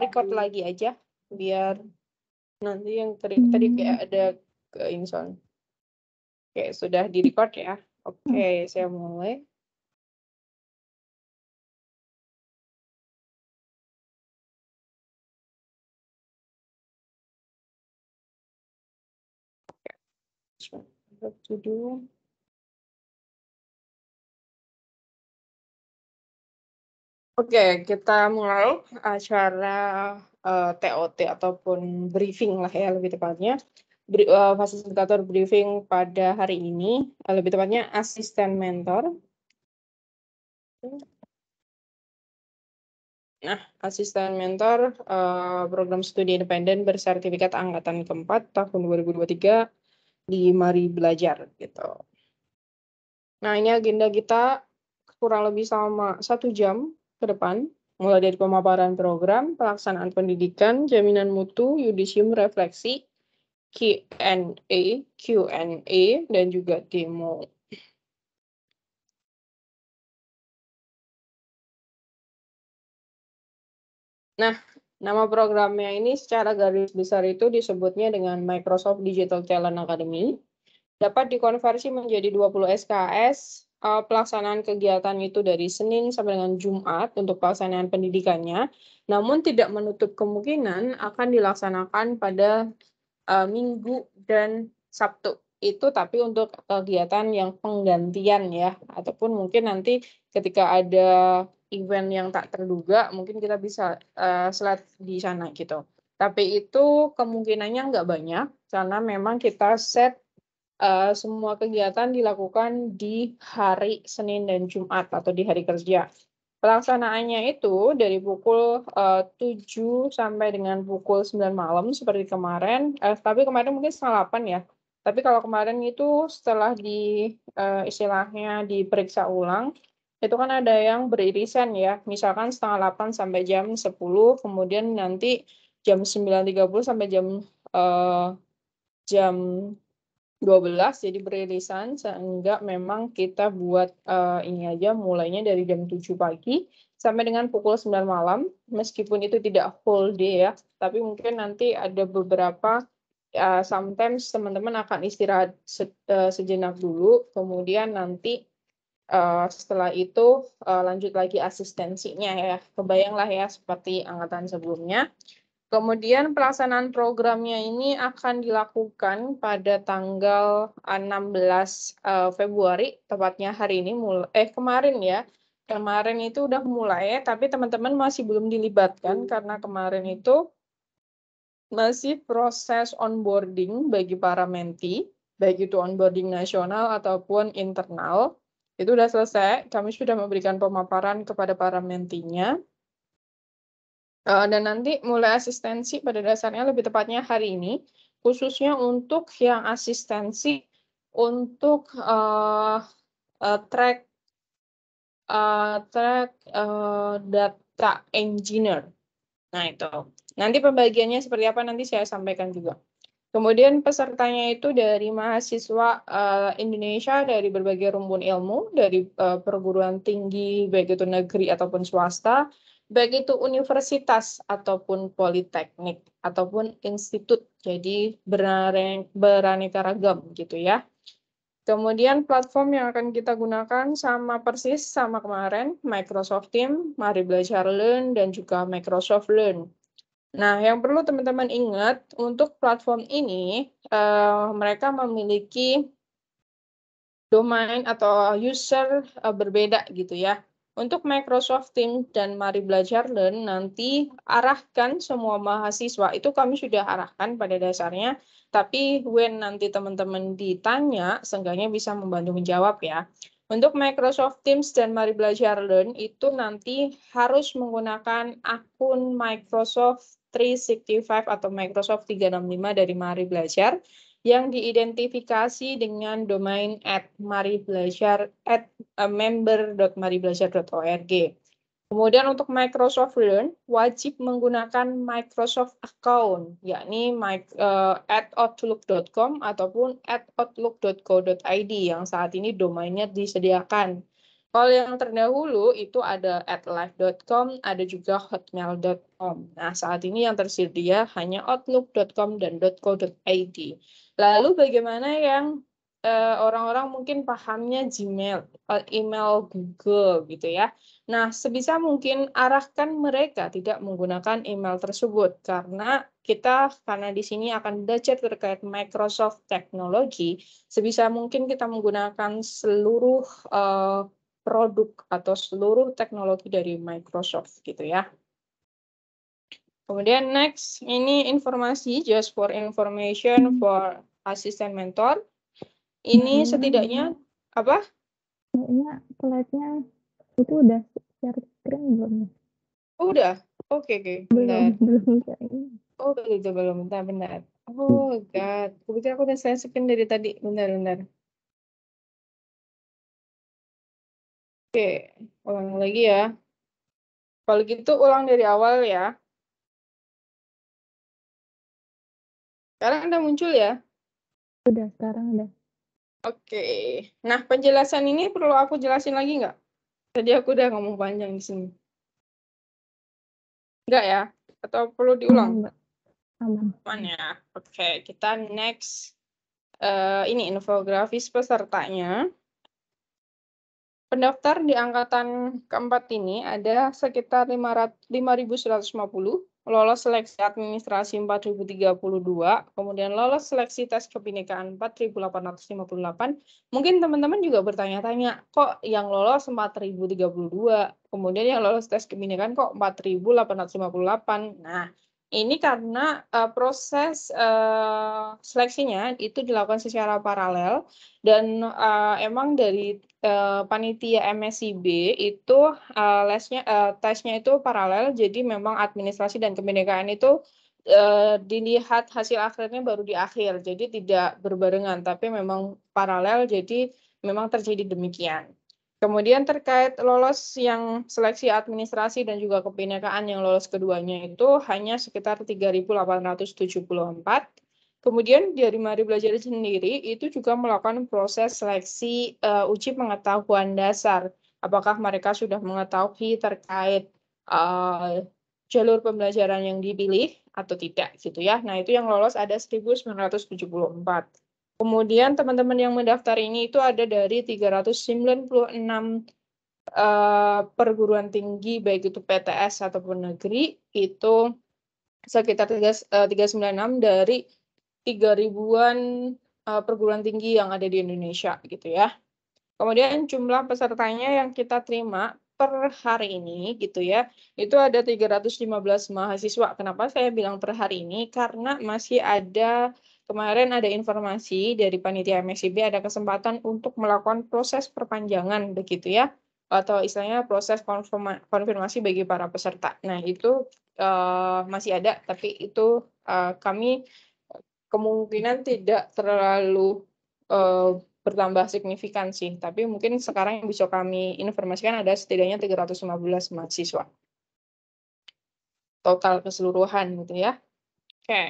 record lagi aja biar nanti yang tadi tadi kayak ada ke ini Oke, sudah di record ya. Oke, saya mulai. What to do? Oke, kita mulai acara uh, eh, TOT ataupun briefing lah ya lebih tepatnya. Bri uh, fasilitator briefing pada hari ini, uh, lebih tepatnya asisten mentor. Nah, asisten mentor uh, program studi independen bersertifikat angkatan keempat tahun 2023 di Mari Belajar gitu. Nah, ini agenda kita kurang lebih sama satu jam ke depan, mulai dari pemaparan program, pelaksanaan pendidikan, jaminan mutu, yudisium refleksi, Q&A, Q&A, dan juga demo. Nah, nama programnya ini secara garis besar itu disebutnya dengan Microsoft Digital Talent Academy. Dapat dikonversi menjadi 20 SKS uh, pelaksanaan kegiatan itu dari Senin sampai dengan Jumat untuk pelaksanaan pendidikannya, namun tidak menutup kemungkinan akan dilaksanakan pada uh, Minggu dan Sabtu. Itu tapi untuk kegiatan yang penggantian ya, ataupun mungkin nanti ketika ada event yang tak terduga, mungkin kita bisa uh, slide di sana gitu. Tapi itu kemungkinannya nggak banyak, karena memang kita set Eh, semua kegiatan dilakukan di hari Senin dan Jumat atau di hari kerja. Pelaksanaannya itu dari pukul eh, uh, 7 sampai dengan pukul 9 malam seperti kemarin, uh, tapi kemarin mungkin setengah 8 ya. Tapi kalau kemarin itu setelah di uh, istilahnya diperiksa ulang, itu kan ada yang beririsan ya, misalkan setengah 8 sampai jam 10, kemudian nanti jam 9.30 sampai jam uh, jam 12 jadi berilisan sehingga memang kita buat uh, ini aja mulainya dari jam 7 pagi sampai dengan pukul 9 malam meskipun itu tidak full day ya tapi mungkin nanti ada beberapa uh, sometimes teman-teman akan istirahat se uh, sejenak dulu kemudian nanti uh, setelah itu uh, lanjut lagi asistensinya ya kebayanglah ya seperti angkatan sebelumnya Kemudian pelaksanaan programnya ini akan dilakukan pada tanggal 16 eh, Februari, tepatnya hari ini mulai eh kemarin ya. Kemarin itu udah mulai tapi teman-teman masih belum dilibatkan karena kemarin itu masih proses onboarding bagi para menti, baik itu onboarding nasional ataupun internal. Itu sudah selesai, kami sudah memberikan pemaparan kepada para mentinya Uh, dan nanti mulai asistensi pada dasarnya lebih tepatnya hari ini, khususnya untuk yang asistensi untuk, uh, uh, track uh, track, uh, data engineer. Nah itu, nanti pembagiannya seperti apa nanti saya sampaikan juga. Kemudian pesertanya itu dari mahasiswa, uh, Indonesia dari berbagai rumpun ilmu, dari, uh, perguruan tinggi baik itu negeri ataupun swasta baik itu universitas ataupun politeknik ataupun institut. Jadi beraneka ragam gitu ya. Kemudian platform yang akan kita gunakan sama persis sama kemarin, Microsoft Teams, Mari Belajar Learn, dan juga Microsoft Learn. Nah, yang perlu teman-teman ingat, untuk platform ini, uh, mereka memiliki domain atau user uh, berbeda gitu ya. Untuk Microsoft Teams dan Mari Belajar Learn nanti arahkan semua mahasiswa itu kami sudah arahkan pada dasarnya, tapi when nanti teman-teman ditanya, seenggaknya bisa membantu menjawab ya. Untuk Microsoft Teams dan Mari Belajar Learn itu nanti harus menggunakan akun Microsoft 365 atau Microsoft 365 dari Mari Belajar yang diidentifikasi dengan domain at maribelajar at eh, member.maribelajar.org. Kemudian untuk Microsoft Learn wajib menggunakan Microsoft account yakni uh, at outlook.com ataupun at outlook.co.id yang saat ini domainnya disediakan. Kalau yang terdahulu itu ada atlife.com, ada juga hotmail.com. Nah, saat ini yang tersedia hanya outlook.com dan .co.id. Lalu bagaimana yang orang eh, orang-orang mungkin pahamnya Gmail, eh, email Google gitu ya. Nah, sebisa mungkin arahkan mereka tidak menggunakan email tersebut karena kita karena di sini akan belajar terkait Microsoft teknologi. sebisa mungkin kita menggunakan seluruh uh, produk atau seluruh teknologi dari Microsoft gitu ya. Kemudian next, ini informasi just for information for assistant mentor. Ini hmm. setidaknya apa? Kayaknya slide-nya itu udah share screen belum? Ya? Oh, udah. Oke, okay, oke. Okay. Belum, belum. Oh, itu belum. Bentar, bentar. Oh, God. Kebetulan aku udah saya screen dari tadi. Bentar, bentar. Oke, ulang lagi ya. Kalau gitu ulang dari awal ya. Sekarang udah muncul ya? Sudah. sekarang udah. Oke. Nah, penjelasan ini perlu aku jelasin lagi nggak? Tadi aku udah ngomong panjang di sini. Nggak ya? Atau perlu diulang? Enggak. Aman. ya. Oke, kita next. Uh, ini infografis pesertanya. Pendaftar di angkatan keempat ini ada sekitar 5.150, lolos seleksi administrasi 4.032, kemudian lolos seleksi tes kebinekaan 4.858. Mungkin teman-teman juga bertanya-tanya, kok yang lolos 4.032, kemudian yang lolos tes kebinekaan kok 4.858? Nah, ini karena uh, proses uh, seleksinya itu dilakukan secara paralel dan uh, emang dari Eh, panitia MSIB itu uh, lesnya uh, tesnya itu paralel jadi memang administrasi dan kebinekaan itu uh, dilihat hasil akhirnya baru di akhir jadi tidak berbarengan tapi memang paralel jadi memang terjadi demikian. Kemudian terkait lolos yang seleksi administrasi dan juga kebinekaan yang lolos keduanya itu hanya sekitar 3.874 Kemudian dari Mari Belajar sendiri itu juga melakukan proses seleksi uh, uji pengetahuan dasar. Apakah mereka sudah mengetahui terkait uh, jalur pembelajaran yang dipilih atau tidak gitu ya. Nah, itu yang lolos ada 1974. Kemudian teman-teman yang mendaftar ini itu ada dari 396 uh, eh, perguruan tinggi baik itu PTS ataupun negeri itu sekitar 396 dari tiga ribuan uh, eh, perguruan tinggi yang ada di Indonesia gitu ya. Kemudian jumlah pesertanya yang kita terima per hari ini gitu ya, itu ada 315 mahasiswa. Kenapa saya bilang per hari ini? Karena masih ada kemarin ada informasi dari panitia MSIB ada kesempatan untuk melakukan proses perpanjangan begitu ya atau istilahnya proses konfirma, konfirmasi bagi para peserta. Nah, itu uh, masih ada tapi itu uh, kami kemungkinan tidak terlalu uh, bertambah signifikan sih, tapi mungkin sekarang yang bisa kami informasikan ada setidaknya 315 mahasiswa total keseluruhan gitu ya. Oke. Okay.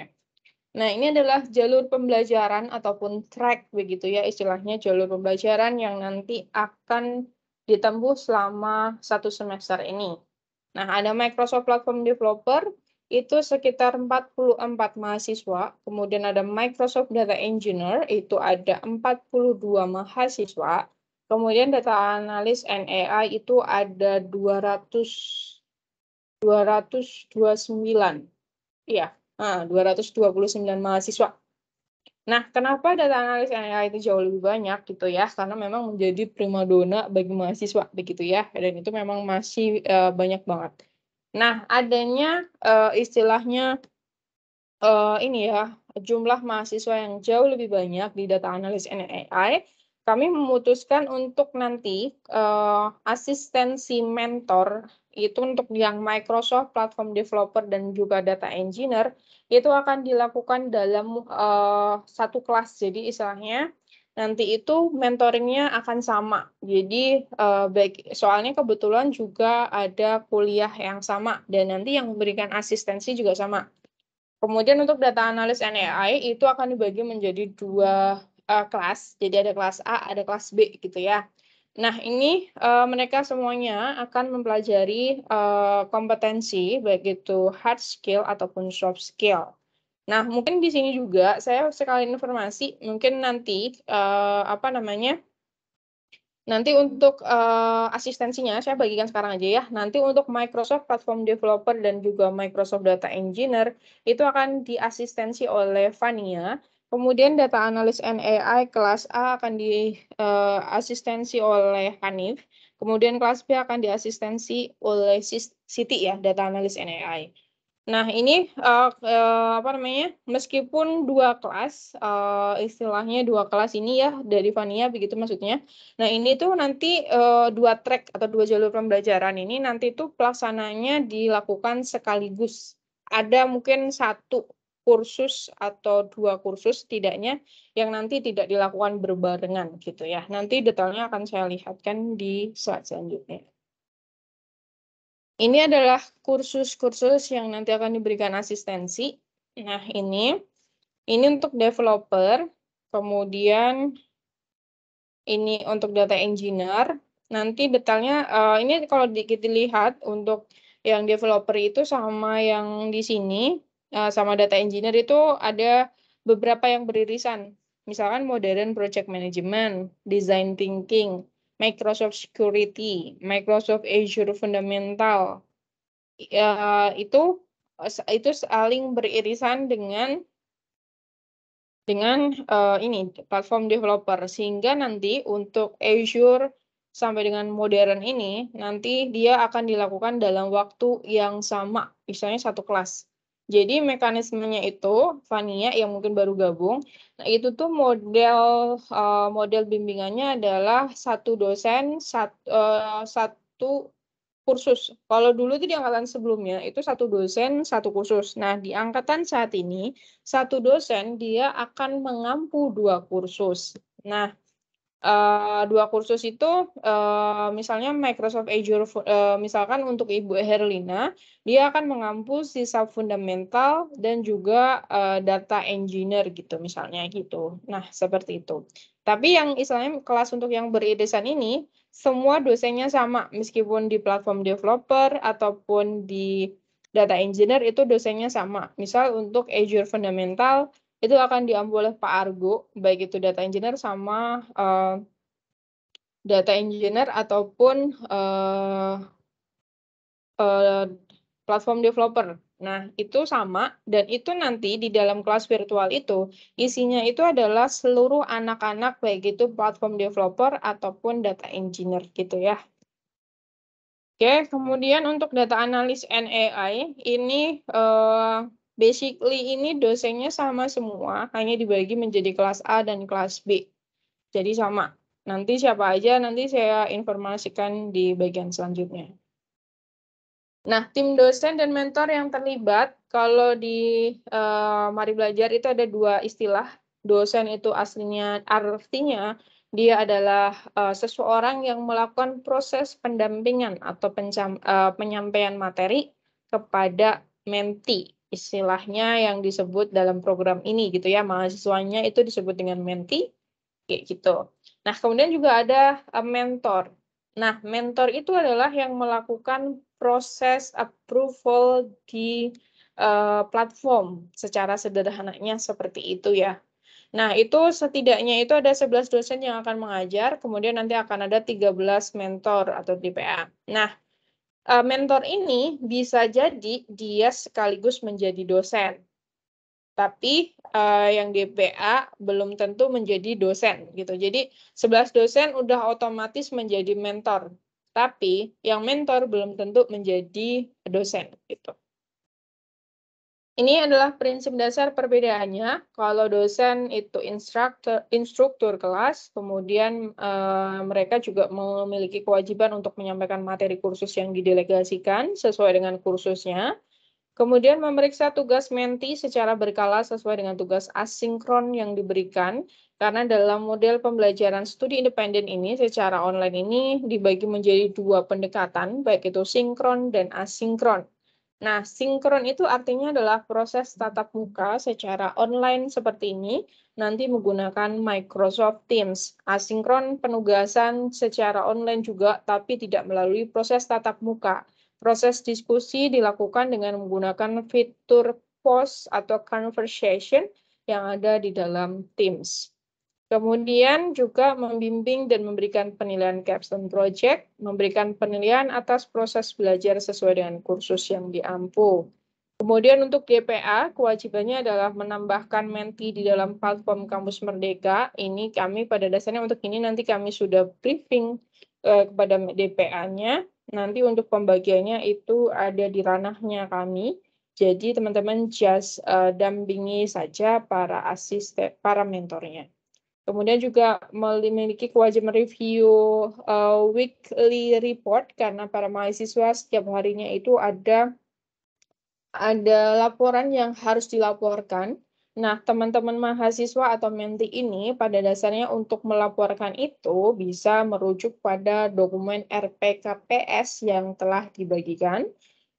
Nah, ini adalah jalur pembelajaran ataupun track begitu ya istilahnya jalur pembelajaran yang nanti akan ditempuh selama satu semester ini. Nah, ada Microsoft Platform Developer, itu sekitar 44 mahasiswa, kemudian ada Microsoft Data Engineer, itu ada 42 mahasiswa, kemudian Data Analis NAI itu ada 200 229. Iya, nah, 229 mahasiswa. Nah, kenapa data analis NAI itu jauh lebih banyak gitu ya? Karena memang menjadi primadona bagi mahasiswa begitu ya. Dan itu memang masih uh, banyak banget. Nah, adanya uh, istilahnya uh, ini ya, jumlah mahasiswa yang jauh lebih banyak di data analis NAI, kami memutuskan untuk nanti uh, asistensi mentor itu untuk yang Microsoft Platform Developer dan juga Data Engineer itu akan dilakukan dalam uh, satu kelas. Jadi istilahnya nanti itu mentoringnya akan sama. Jadi eh, baik soalnya kebetulan juga ada kuliah yang sama dan nanti yang memberikan asistensi juga sama. Kemudian untuk data analis NAI itu akan dibagi menjadi dua eh, kelas. Jadi ada kelas A, ada kelas B gitu ya. Nah, ini uh, mereka semuanya akan mempelajari uh, kompetensi, baik itu hard skill ataupun soft skill. Nah, mungkin di sini juga saya sekali informasi, mungkin nanti uh, apa namanya? Nanti untuk uh, asistensinya saya bagikan sekarang aja ya. Nanti untuk Microsoft Platform Developer dan juga Microsoft Data Engineer itu akan diasistensi oleh Vania. Kemudian data analis NAI kelas A akan diasistensi eh, uh, oleh Hanif. Kemudian kelas B akan diasistensi oleh Siti ya, data analis NAI. Nah, ini uh, uh, apa namanya? Meskipun dua kelas, uh, istilahnya dua kelas ini ya dari Vania begitu maksudnya. Nah, ini tuh nanti uh, dua track atau dua jalur pembelajaran ini nanti tuh pelaksananya dilakukan sekaligus. Ada mungkin satu kursus atau dua kursus setidaknya yang nanti tidak dilakukan berbarengan gitu ya. Nanti detailnya akan saya lihatkan di slide selanjutnya. Ini adalah kursus-kursus yang nanti akan diberikan asistensi. Nah, ini ini untuk developer, kemudian ini untuk data engineer. Nanti detailnya uh, ini kalau dikit dilihat untuk yang developer itu sama yang di sini uh, sama data engineer itu ada beberapa yang beririsan. Misalkan modern project management, design thinking, Microsoft Security, Microsoft Azure Fundamental. Ya, itu eh, itu saling beririsan dengan dengan uh, ini platform developer sehingga nanti untuk Azure sampai dengan modern ini nanti dia akan dilakukan dalam waktu yang sama misalnya satu kelas jadi mekanismenya itu, Fania yang mungkin baru gabung, nah itu tuh model uh, model bimbingannya adalah satu dosen satu, uh, eh, satu kursus. Kalau dulu itu di angkatan sebelumnya itu satu dosen satu kursus. Nah di angkatan saat ini satu dosen dia akan mengampu dua kursus. Nah uh, dua kursus itu uh, misalnya Microsoft Azure uh, misalkan untuk Ibu Herlina dia akan mengampu sisa fundamental dan juga uh, data engineer gitu misalnya gitu. Nah, seperti itu. Tapi yang istilahnya kelas untuk yang beririsan ini semua dosennya sama meskipun di platform developer ataupun di data engineer itu dosennya sama. Misal untuk Azure Fundamental itu akan diambil oleh Pak Argo, baik itu data engineer sama uh, data engineer ataupun uh, uh, platform developer. Nah, itu sama dan itu nanti di dalam kelas virtual itu isinya itu adalah seluruh anak-anak baik itu platform developer ataupun data engineer gitu ya. Oke, kemudian untuk data analis NAI ini uh, Basically ini dosennya sama semua, hanya dibagi menjadi kelas A dan kelas B. Jadi sama. Nanti siapa aja nanti saya informasikan di bagian selanjutnya. Nah, tim dosen dan mentor yang terlibat, kalau di uh, Mari Belajar itu ada dua istilah. Dosen itu aslinya artinya dia adalah uh, seseorang yang melakukan proses pendampingan atau pencam, uh, penyampaian materi kepada menti istilahnya yang disebut dalam program ini gitu ya mahasiswanya itu disebut dengan menti kayak gitu. Nah kemudian juga ada eh, mentor. Nah mentor itu adalah yang melakukan proses approval di uh, platform secara sederhananya seperti itu ya. Nah, itu setidaknya itu ada 11 dosen yang akan mengajar, kemudian nanti akan ada 13 mentor atau DPA. Nah, uh, mentor ini bisa jadi dia sekaligus menjadi dosen. Tapi uh, yang DPA belum tentu menjadi dosen gitu. Jadi 11 dosen udah otomatis menjadi mentor. Tapi yang mentor belum tentu menjadi dosen gitu. Ini adalah prinsip dasar perbedaannya. Kalau dosen itu instruktur, instruktur kelas, kemudian uh, mereka juga memiliki kewajiban untuk menyampaikan materi kursus yang didelegasikan sesuai dengan kursusnya. Kemudian memeriksa tugas menti secara berkala sesuai dengan tugas asinkron yang diberikan. Karena dalam model pembelajaran studi independen ini secara online ini dibagi menjadi dua pendekatan, baik itu sinkron dan asinkron. Nah, sinkron itu artinya adalah proses tatap muka secara online seperti ini, nanti menggunakan Microsoft Teams. Asinkron penugasan secara online juga, tapi tidak melalui proses tatap muka. Proses diskusi dilakukan dengan menggunakan fitur post atau conversation yang ada di dalam Teams. Kemudian juga membimbing dan memberikan penilaian capstone project, memberikan penilaian atas proses belajar sesuai dengan kursus yang diampu. Kemudian untuk DPA, kewajibannya adalah menambahkan menti di dalam platform Kampus Merdeka. Ini kami pada dasarnya untuk ini nanti kami sudah briefing eh, kepada DPA-nya. Nanti untuk pembagiannya itu ada di ranahnya kami. Jadi teman-teman just uh, dampingi saja para asisten, para mentornya. Kemudian juga memiliki kewajiban review uh, weekly report karena para mahasiswa setiap harinya itu ada ada laporan yang harus dilaporkan. Nah, teman-teman mahasiswa atau menti ini pada dasarnya untuk melaporkan itu bisa merujuk pada dokumen RPKPS yang telah dibagikan.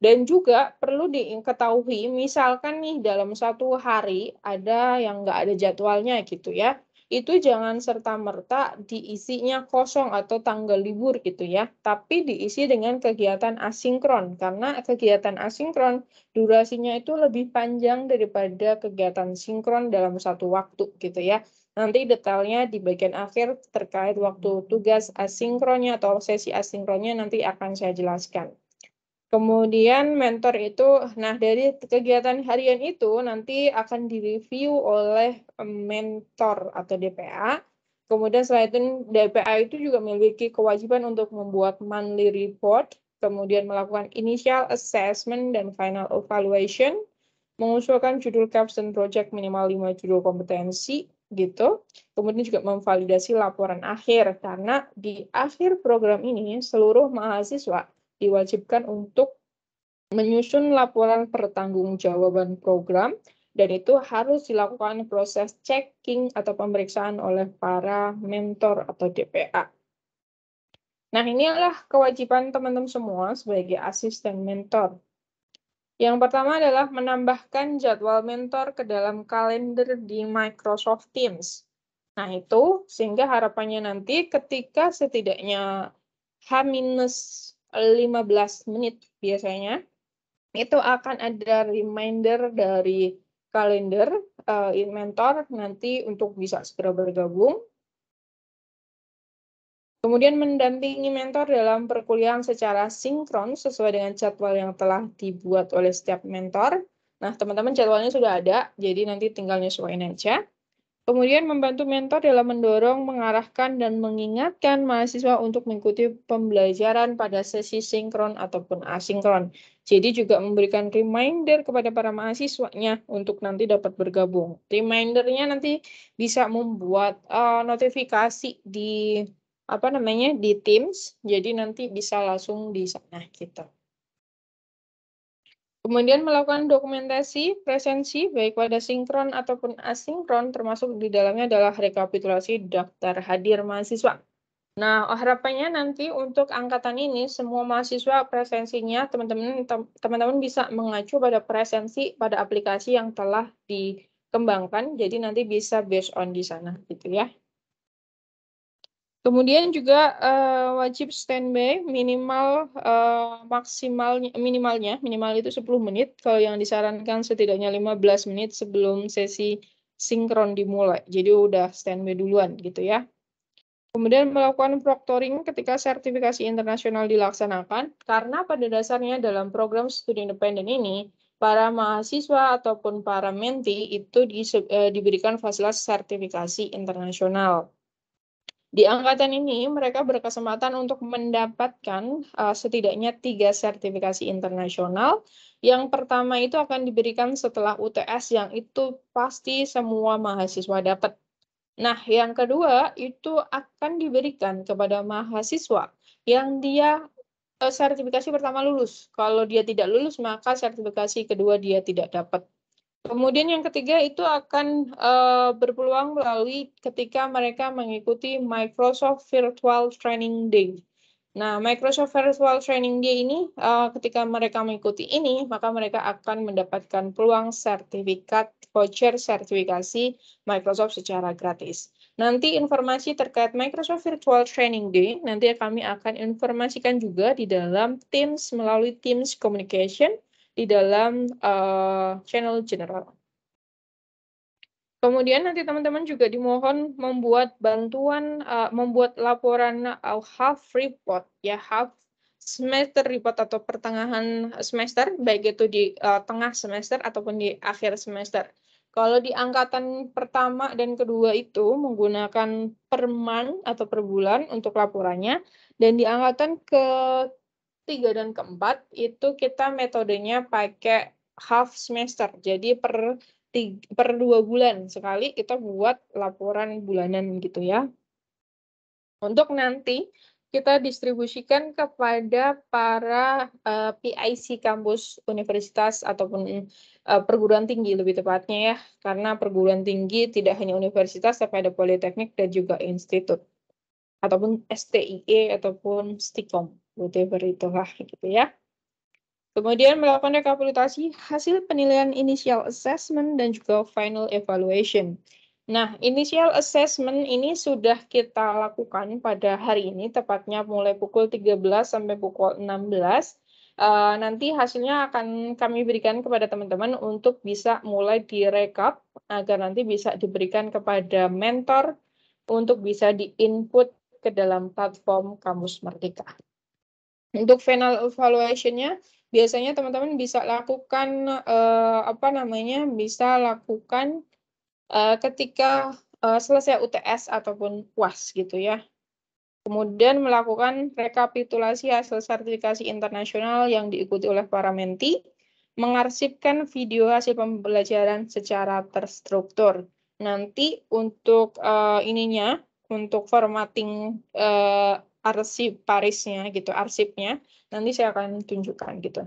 Dan juga perlu diketahui, misalkan nih dalam satu hari ada yang nggak ada jadwalnya gitu ya itu jangan serta-merta diisinya kosong atau tanggal libur gitu ya, tapi diisi dengan kegiatan asinkron karena kegiatan asinkron durasinya itu lebih panjang daripada kegiatan sinkron dalam satu waktu gitu ya. Nanti detailnya di bagian akhir terkait waktu tugas asinkronnya atau sesi asinkronnya nanti akan saya jelaskan. Kemudian mentor itu, nah dari kegiatan harian itu nanti akan direview oleh mentor atau DPA. Kemudian selain itu DPA itu juga memiliki kewajiban untuk membuat monthly report, kemudian melakukan initial assessment dan final evaluation, mengusulkan judul caption project minimal 5 judul kompetensi, gitu. Kemudian juga memvalidasi laporan akhir karena di akhir program ini seluruh mahasiswa diwajibkan untuk menyusun laporan pertanggungjawaban program dan itu harus dilakukan proses checking atau pemeriksaan oleh para mentor atau DPA. Nah, ini adalah kewajiban teman-teman semua sebagai asisten mentor. Yang pertama adalah menambahkan jadwal mentor ke dalam kalender di Microsoft Teams. Nah, itu sehingga harapannya nanti ketika setidaknya H-1 15 menit biasanya itu akan ada reminder dari kalender uh, inventor nanti untuk bisa segera bergabung. Kemudian mendampingi mentor dalam perkuliahan secara sinkron sesuai dengan jadwal yang telah dibuat oleh setiap mentor. Nah, teman-teman jadwalnya sudah ada, jadi nanti tinggal nyesuaiin aja. Kemudian membantu mentor dalam mendorong, mengarahkan, dan mengingatkan mahasiswa untuk mengikuti pembelajaran pada sesi sinkron ataupun asinkron. Jadi juga memberikan reminder kepada para mahasiswanya untuk nanti dapat bergabung. Remindernya nanti bisa membuat uh, notifikasi di apa namanya di Teams. Jadi nanti bisa langsung di sana gitu. Kemudian melakukan dokumentasi presensi baik pada sinkron ataupun asinkron termasuk di dalamnya adalah rekapitulasi daftar hadir mahasiswa. Nah, harapannya nanti untuk angkatan ini semua mahasiswa presensinya teman-teman teman-teman bisa mengacu pada presensi pada aplikasi yang telah dikembangkan. Jadi nanti bisa based on di sana gitu ya. Kemudian juga uh, wajib standby minimal uh, eh, maksimal minimalnya minimal itu 10 menit kalau yang disarankan setidaknya 15 menit sebelum sesi sinkron dimulai. Jadi udah standby duluan gitu ya. Kemudian melakukan proctoring ketika sertifikasi internasional dilaksanakan karena pada dasarnya dalam program studi independen ini para mahasiswa ataupun para menti itu di, uh, diberikan fasilitas sertifikasi internasional. Di angkatan ini, mereka berkesempatan untuk mendapatkan uh, setidaknya tiga sertifikasi internasional. Yang pertama itu akan diberikan setelah UTS, yang itu pasti semua mahasiswa dapat. Nah, yang kedua itu akan diberikan kepada mahasiswa yang dia eh, sertifikasi pertama lulus. Kalau dia tidak lulus, maka sertifikasi kedua dia tidak dapat. Kemudian yang ketiga itu akan uh, berpeluang melalui ketika mereka mengikuti Microsoft Virtual Training Day. Nah, Microsoft Virtual Training Day ini uh, ketika mereka mengikuti ini, maka mereka akan mendapatkan peluang sertifikat voucher sertifikasi Microsoft secara gratis. Nanti informasi terkait Microsoft Virtual Training Day nanti kami akan informasikan juga di dalam Teams melalui Teams Communication di dalam uh, channel general. Kemudian nanti teman-teman juga dimohon membuat bantuan, uh, membuat laporan uh, half report, ya half semester report atau pertengahan semester, baik itu di uh, tengah semester ataupun di akhir semester. Kalau di angkatan pertama dan kedua itu menggunakan perman atau per bulan untuk laporannya, dan di angkatan ke 3 dan keempat itu kita metodenya pakai half semester. Jadi per tiga, per dua bulan sekali kita buat laporan bulanan gitu ya. Untuk nanti kita distribusikan kepada para uh, eh, PIC kampus universitas ataupun uh, perguruan tinggi lebih tepatnya ya. Karena perguruan tinggi tidak hanya universitas tapi ada politeknik dan juga institut ataupun STIE ataupun STIKOM whatever itulah gitu ya. Kemudian melakukan rekapitulasi hasil penilaian initial assessment dan juga final evaluation. Nah, initial assessment ini sudah kita lakukan pada hari ini, tepatnya mulai pukul 13 sampai pukul 16. Uh, eh, nanti hasilnya akan kami berikan kepada teman-teman untuk bisa mulai direkap agar nanti bisa diberikan kepada mentor untuk bisa diinput ke dalam platform Kamus Merdeka. Untuk final evaluation-nya biasanya teman-teman bisa lakukan uh, apa namanya? bisa lakukan uh, ketika uh, selesai UTS ataupun UAS gitu ya. Kemudian melakukan rekapitulasi hasil sertifikasi internasional yang diikuti oleh para menti, mengarsipkan video hasil pembelajaran secara terstruktur. Nanti untuk uh, ininya, untuk formatting uh, arsip Parisnya gitu, arsipnya. Nanti saya akan tunjukkan gitu.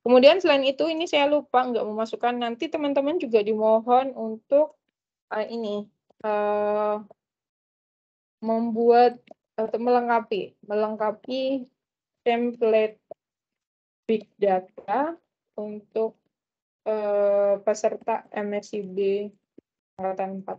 Kemudian selain itu ini saya lupa nggak memasukkan nanti teman-teman juga dimohon untuk uh, ini uh, membuat atau melengkapi melengkapi template big data untuk uh, peserta MSCB angkatan 4.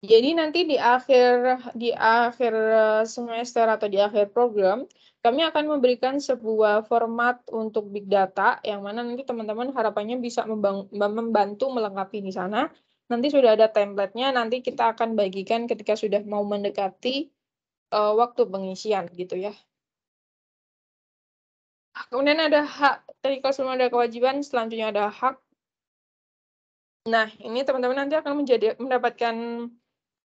Jadi nanti di akhir di akhir eh, semester atau di akhir program kami akan memberikan sebuah format untuk big data yang mana nanti teman-teman harapannya bisa membantu melengkapi di sana. Nanti sudah ada template-nya, nanti kita akan bagikan ketika sudah mau mendekati uh, waktu pengisian gitu ya. Kemudian ada hak, tadi kalau semua ada kewajiban, selanjutnya ada hak Nah, ini teman-teman nanti akan menjadi mendapatkan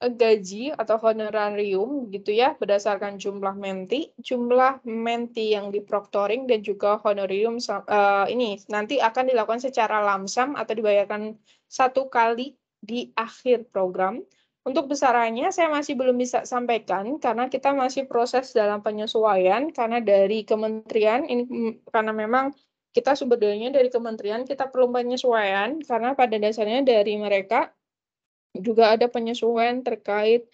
gaji atau honorarium gitu ya berdasarkan jumlah menti, jumlah menti yang diproktoring dan juga honorarium uh, ini nanti akan dilakukan secara lamsam atau dibayarkan satu kali di akhir program. Untuk besarannya saya masih belum bisa sampaikan karena kita masih proses dalam penyesuaian karena dari kementerian ini karena memang kita sebetulnya dari kementerian kita perlu penyesuaian karena pada dasarnya dari mereka juga ada penyesuaian terkait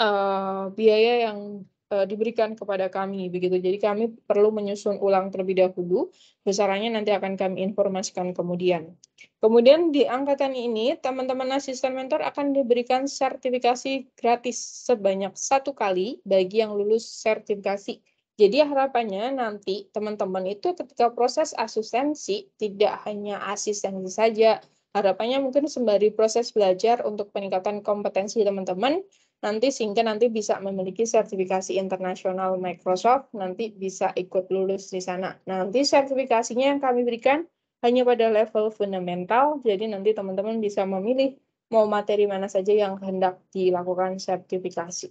uh, biaya yang uh, diberikan kepada kami begitu. Jadi kami perlu menyusun ulang terlebih dahulu. Besarannya nanti akan kami informasikan kemudian. Kemudian di angkatan ini teman-teman asisten mentor akan diberikan sertifikasi gratis sebanyak satu kali bagi yang lulus sertifikasi. Jadi harapannya nanti teman-teman itu ketika proses asistensi tidak hanya asistensi saja, harapannya mungkin sembari proses belajar untuk peningkatan kompetensi teman-teman nanti sehingga nanti bisa memiliki sertifikasi internasional Microsoft nanti bisa ikut lulus di sana nanti sertifikasinya yang kami berikan hanya pada level fundamental jadi nanti teman-teman bisa memilih mau materi mana saja yang hendak dilakukan sertifikasi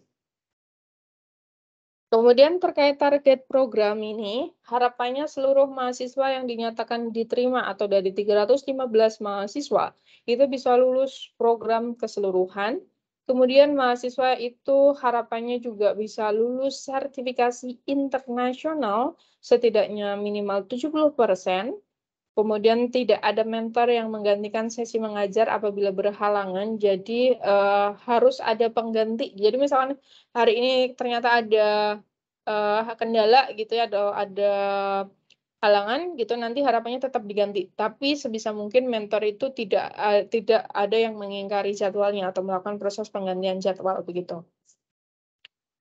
Kemudian terkait target program ini, harapannya seluruh mahasiswa yang dinyatakan diterima atau dari 315 mahasiswa itu bisa lulus program keseluruhan. Kemudian mahasiswa itu harapannya juga bisa lulus sertifikasi internasional setidaknya minimal 70 persen Kemudian tidak ada mentor yang menggantikan sesi mengajar apabila berhalangan. Jadi uh, harus ada pengganti. Jadi misalkan hari ini ternyata ada uh, kendala gitu ya, ada ada halangan gitu nanti harapannya tetap diganti tapi sebisa mungkin mentor itu tidak uh, tidak ada yang mengingkari jadwalnya atau melakukan proses penggantian jadwal begitu.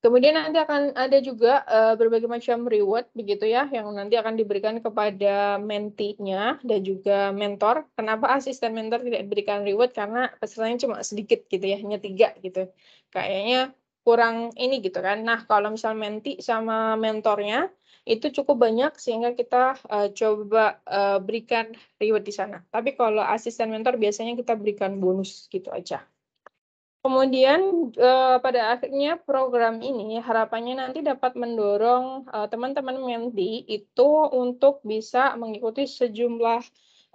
Kemudian nanti akan ada juga uh, berbagai macam reward begitu ya yang nanti akan diberikan kepada mentinya dan juga mentor. Kenapa asisten mentor tidak diberikan reward karena pesertanya cuma sedikit gitu ya, hanya tiga gitu. Kayaknya kurang ini gitu kan. Nah, kalau misal menti sama mentornya itu cukup banyak sehingga kita uh, coba uh, berikan reward di sana. Tapi kalau asisten mentor biasanya kita berikan bonus gitu aja. Kemudian uh, pada akhirnya program ini harapannya nanti dapat mendorong eh, teman-teman eh, menti itu untuk bisa mengikuti sejumlah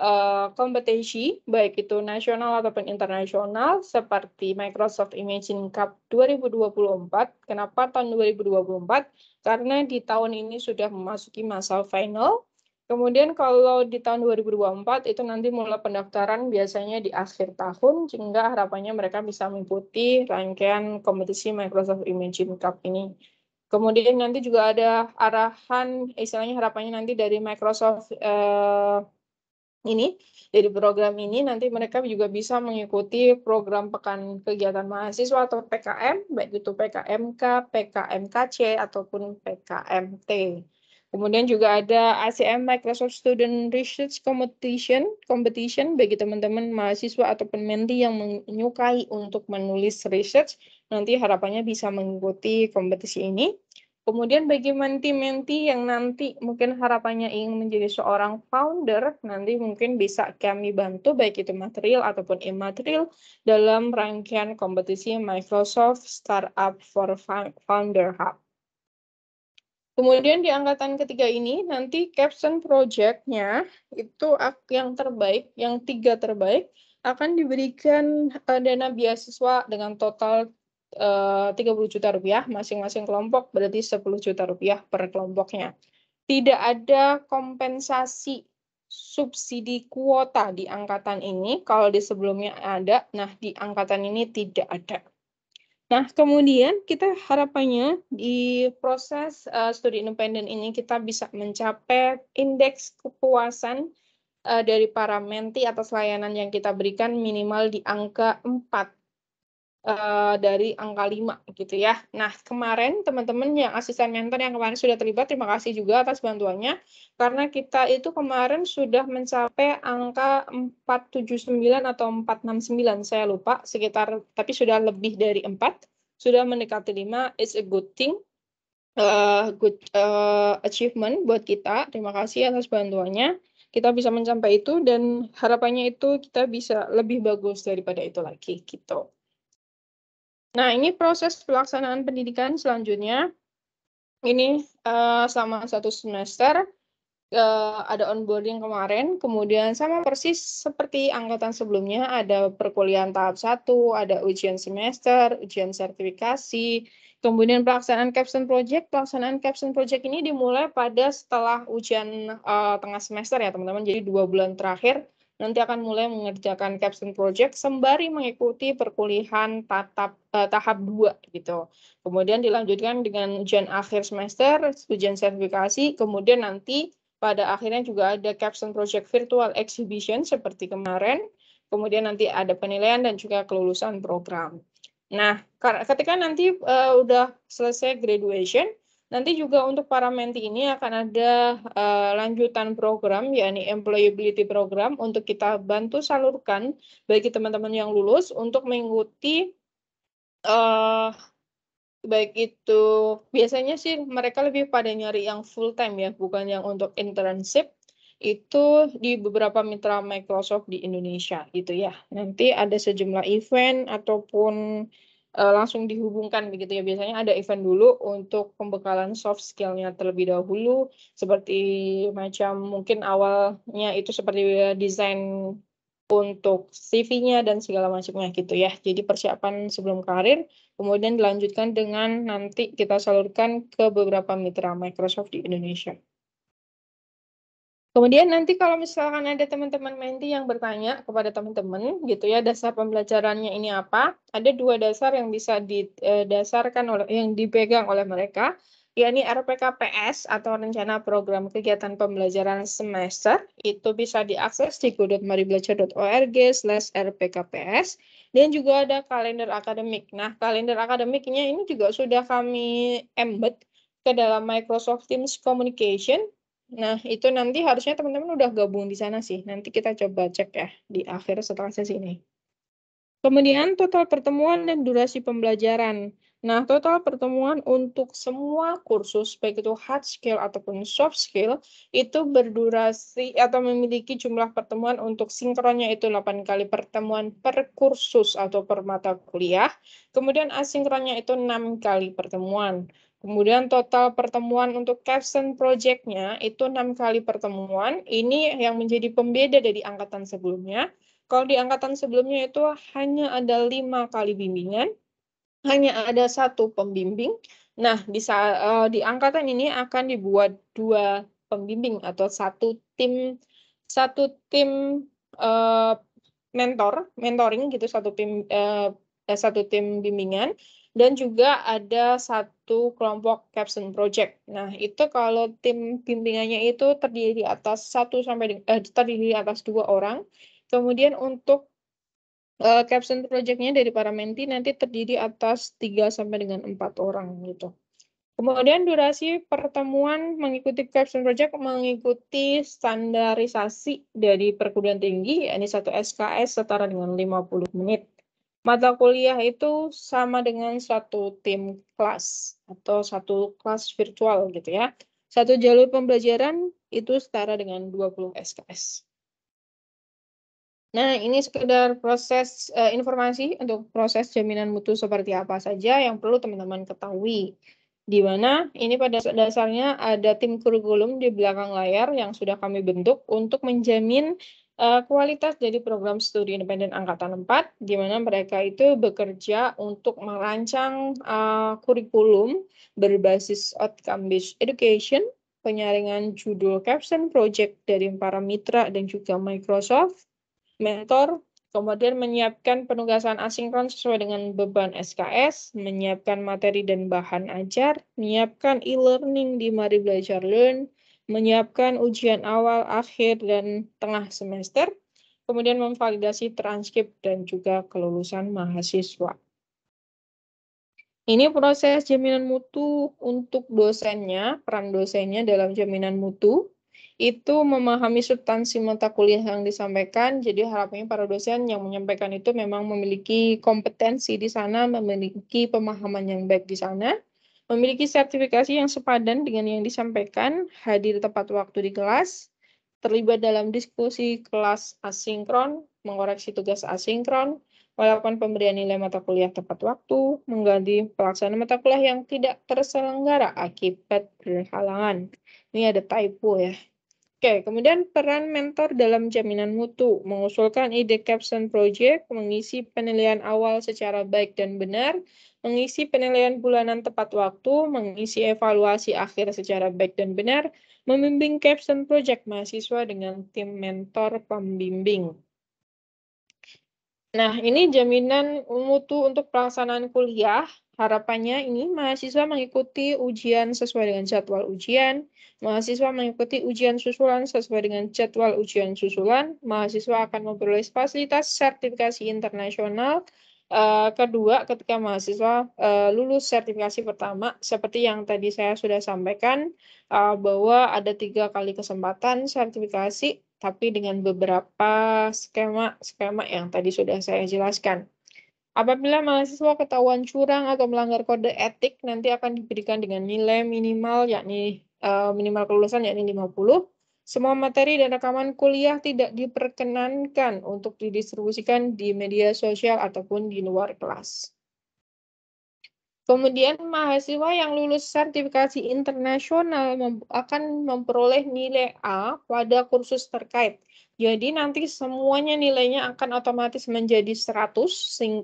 uh, kompetisi baik itu nasional ataupun internasional seperti Microsoft Imagine Cup 2024. Kenapa tahun 2024? Karena di tahun ini sudah memasuki masa final Kemudian kalau di tahun 2024 itu nanti mulai pendaftaran biasanya di akhir tahun sehingga harapannya mereka bisa mengikuti rangkaian kompetisi Microsoft Imagine Cup ini. Kemudian nanti juga ada arahan istilahnya harapannya nanti dari Microsoft eh, ini dari program ini nanti mereka juga bisa mengikuti program pekan kegiatan mahasiswa atau PKM baik itu PKMK, PKMKC ataupun PKMT. Kemudian juga ada ACM Microsoft Student Research Competition, competition bagi teman-teman mahasiswa ataupun menti yang menyukai untuk menulis research, nanti harapannya bisa mengikuti kompetisi ini. Kemudian bagi menti-menti yang nanti mungkin harapannya ingin menjadi seorang founder, nanti mungkin bisa kami bantu baik itu material ataupun immaterial dalam rangkaian kompetisi Microsoft Startup for Founder Hub. Kemudian di angkatan ketiga ini nanti caption projectnya itu yang terbaik, yang tiga terbaik akan diberikan uh, dana beasiswa dengan total eh, uh, 30 juta rupiah masing-masing kelompok berarti 10 juta rupiah per kelompoknya. Tidak ada kompensasi subsidi kuota di angkatan ini kalau di sebelumnya ada, nah di angkatan ini tidak ada. Nah, kemudian kita harapannya di proses uh, studi independen ini kita bisa mencapai indeks kepuasan uh, dari para menti atas layanan yang kita berikan minimal di angka 4 Eh, dari angka 5 gitu ya. Nah, kemarin teman-teman yang asisten mentor yang kemarin sudah terlibat, terima kasih juga atas bantuannya. Karena kita itu kemarin sudah mencapai angka 479 atau 469, saya lupa sekitar, tapi sudah lebih dari 4, sudah mendekati 5, it's a good thing. Uh, good uh, achievement buat kita. Terima kasih atas bantuannya. Kita bisa mencapai itu dan harapannya itu kita bisa lebih bagus daripada itu lagi gitu. Nah, ini proses pelaksanaan pendidikan selanjutnya. Ini uh, selama satu semester uh, ada onboarding kemarin, kemudian sama persis seperti angkatan sebelumnya ada perkuliahan tahap satu, ada ujian semester, ujian sertifikasi, kemudian pelaksanaan caption project. Pelaksanaan caption project ini dimulai pada setelah ujian uh, tengah semester ya, teman-teman. Jadi dua bulan terakhir nanti akan mulai mengerjakan caption project sembari mengikuti perkuliahan tatap uh, tahap dua gitu. Kemudian dilanjutkan dengan ujian akhir semester, ujian sertifikasi, kemudian nanti pada akhirnya juga ada caption project virtual exhibition seperti kemarin. Kemudian nanti ada penilaian dan juga kelulusan program. Nah, ketika nanti uh, udah selesai graduation, Nanti juga untuk para menti ini akan ada uh, lanjutan program, yakni employability program untuk kita bantu salurkan bagi teman-teman yang lulus untuk mengikuti uh, baik itu biasanya sih mereka lebih pada nyari yang full time ya, bukan yang untuk internship itu di beberapa mitra Microsoft di Indonesia gitu ya. Nanti ada sejumlah event ataupun uh, langsung dihubungkan begitu ya. Biasanya ada event dulu untuk pembekalan soft skillnya terlebih dahulu seperti macam mungkin awalnya itu seperti eh, desain untuk CV-nya dan segala macamnya gitu ya. Jadi persiapan sebelum karir, kemudian dilanjutkan dengan nanti kita salurkan ke beberapa mitra Microsoft di Indonesia. Kemudian nanti kalau misalkan ada teman-teman menti yang bertanya kepada teman-teman gitu ya dasar pembelajarannya ini apa? Ada dua dasar yang bisa didasarkan eh, oleh yang dipegang oleh mereka, yakni RPKPS atau rencana program kegiatan pembelajaran semester itu bisa diakses di go.maribelajar.org/rpkps dan juga ada kalender akademik. Nah, kalender akademiknya ini juga sudah kami embed ke dalam Microsoft Teams Communication Nah, itu nanti harusnya teman-teman udah gabung di sana sih. Nanti kita coba cek ya di akhir setelah sesi ini. Kemudian total pertemuan dan durasi pembelajaran. Nah, total pertemuan untuk semua kursus, baik itu hard skill ataupun soft skill, itu berdurasi atau memiliki jumlah pertemuan untuk sinkronnya itu 8 kali pertemuan per kursus atau per mata kuliah. Kemudian asinkronnya itu 6 kali pertemuan. Kemudian total pertemuan untuk caption project-nya itu enam kali pertemuan. Ini yang menjadi pembeda dari angkatan sebelumnya. Kalau di angkatan sebelumnya itu hanya ada lima kali bimbingan, hanya ada satu pembimbing. Nah, di, uh, di angkatan ini akan dibuat dua pembimbing atau satu tim satu tim uh, mentor mentoring gitu satu tim uh, satu tim bimbingan dan juga ada satu kelompok caption project. Nah, itu kalau tim bimbingannya itu terdiri di atas satu sampai eh, terdiri di atas dua orang. Kemudian untuk eh, caption projectnya dari para menti nanti terdiri atas tiga sampai dengan empat orang gitu. Kemudian durasi pertemuan mengikuti caption project mengikuti standarisasi dari perguruan tinggi, yakni satu SKS setara dengan 50 menit. Mata kuliah itu sama dengan satu tim kelas atau satu kelas virtual gitu ya. Satu jalur pembelajaran itu setara dengan 20 SKS. Nah, ini sekedar proses uh, informasi untuk proses jaminan mutu seperti apa saja yang perlu teman-teman ketahui. Di mana ini pada dasarnya ada tim kurikulum di belakang layar yang sudah kami bentuk untuk menjamin Eh, kualitas dari program studi independen angkatan 4 di mana mereka itu bekerja untuk merancang uh, kurikulum berbasis outcome based education penyaringan judul caption project dari para mitra dan juga Microsoft mentor kemudian menyiapkan penugasan asinkron sesuai dengan beban SKS menyiapkan materi dan bahan ajar menyiapkan e-learning di mari belajar learn menyiapkan ujian awal, akhir, dan tengah semester, kemudian memvalidasi transkrip dan juga kelulusan mahasiswa. Ini proses jaminan mutu untuk dosennya, peran dosennya dalam jaminan mutu, itu memahami substansi mata kuliah yang disampaikan, jadi harapannya para dosen yang menyampaikan itu memang memiliki kompetensi di sana, memiliki pemahaman yang baik di sana, memiliki sertifikasi yang sepadan dengan yang disampaikan, hadir tepat waktu di kelas, terlibat dalam diskusi kelas asinkron, mengoreksi tugas asinkron, melakukan pemberian nilai mata kuliah tepat waktu, mengganti pelaksanaan mata kuliah yang tidak terselenggara akibat berhalangan. Ini ada typo ya. Oke, kemudian peran mentor dalam jaminan mutu, mengusulkan ide caption project, mengisi penilaian awal secara baik dan benar, mengisi penilaian bulanan tepat waktu, mengisi evaluasi akhir secara baik dan benar, membimbing caption project mahasiswa dengan tim mentor pembimbing. Nah, ini jaminan mutu untuk pelaksanaan kuliah. Harapannya ini mahasiswa mengikuti ujian sesuai dengan jadwal ujian, mahasiswa mengikuti ujian susulan sesuai dengan jadwal ujian susulan, mahasiswa akan memperoleh fasilitas sertifikasi internasional, Uh, kedua, ketika mahasiswa uh, lulus sertifikasi pertama, seperti yang tadi saya sudah sampaikan, uh, bahwa ada tiga kali kesempatan sertifikasi, tapi dengan beberapa skema-skema yang tadi sudah saya jelaskan. Apabila mahasiswa ketahuan curang atau melanggar kode etik, nanti akan diberikan dengan nilai minimal, yakni uh, minimal kelulusan, yakni 50, semua materi dan rekaman kuliah tidak diperkenankan untuk didistribusikan di media sosial ataupun di luar kelas. Kemudian mahasiswa yang lulus sertifikasi internasional akan memperoleh nilai A pada kursus terkait jadi nanti semuanya nilainya akan otomatis menjadi 100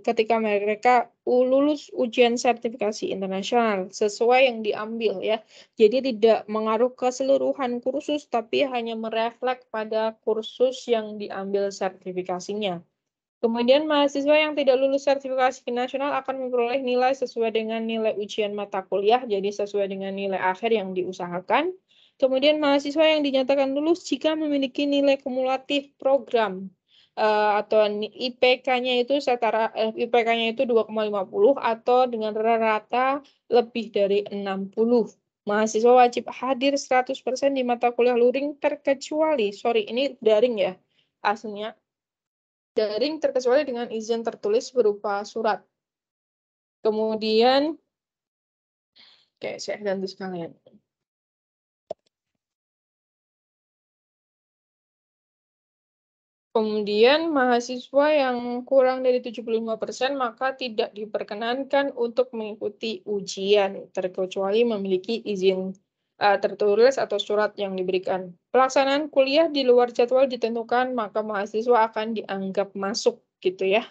ketika mereka lulus ujian sertifikasi internasional sesuai yang diambil ya. Jadi tidak mengaruh keseluruhan kursus tapi hanya merefleks pada kursus yang diambil sertifikasinya. Kemudian mahasiswa yang tidak lulus sertifikasi nasional akan memperoleh nilai sesuai dengan nilai ujian mata kuliah, jadi sesuai dengan nilai akhir yang diusahakan. Kemudian mahasiswa yang dinyatakan lulus jika memiliki nilai kumulatif program uh, atau IPK-nya itu setara uh, eh, IPK-nya itu 2,50 atau dengan rata-rata lebih dari 60. Mahasiswa wajib hadir 100% di mata kuliah luring terkecuali, sorry ini daring ya aslinya, daring terkecuali dengan izin tertulis berupa surat. Kemudian, oke saya ganti sekalian. Kemudian mahasiswa yang kurang dari 75% maka tidak diperkenankan untuk mengikuti ujian terkecuali memiliki izin uh, tertulis atau surat yang diberikan. Pelaksanaan kuliah di luar jadwal ditentukan maka mahasiswa akan dianggap masuk gitu ya.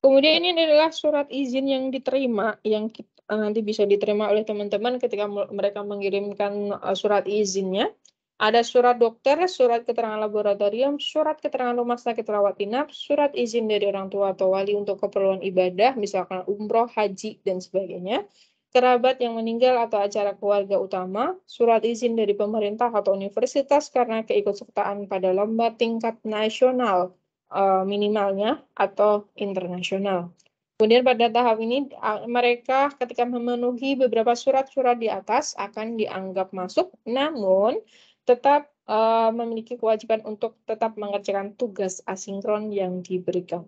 Kemudian ini adalah surat izin yang diterima yang kita, e, nanti bisa diterima oleh teman-teman ketika mereka mengirimkan uh, surat izinnya ada surat dokter, surat keterangan laboratorium, surat keterangan rumah sakit rawat inap, surat izin dari orang tua atau wali untuk keperluan ibadah, misalkan umroh, haji, dan sebagainya. Kerabat yang meninggal atau acara keluarga utama, surat izin dari pemerintah atau universitas karena keikutsertaan pada lomba tingkat nasional eh, minimalnya atau internasional. Kemudian pada tahap ini mereka ketika memenuhi beberapa surat-surat di atas akan dianggap masuk, namun tetap uh, memiliki kewajiban untuk tetap mengerjakan tugas asinkron yang diberikan.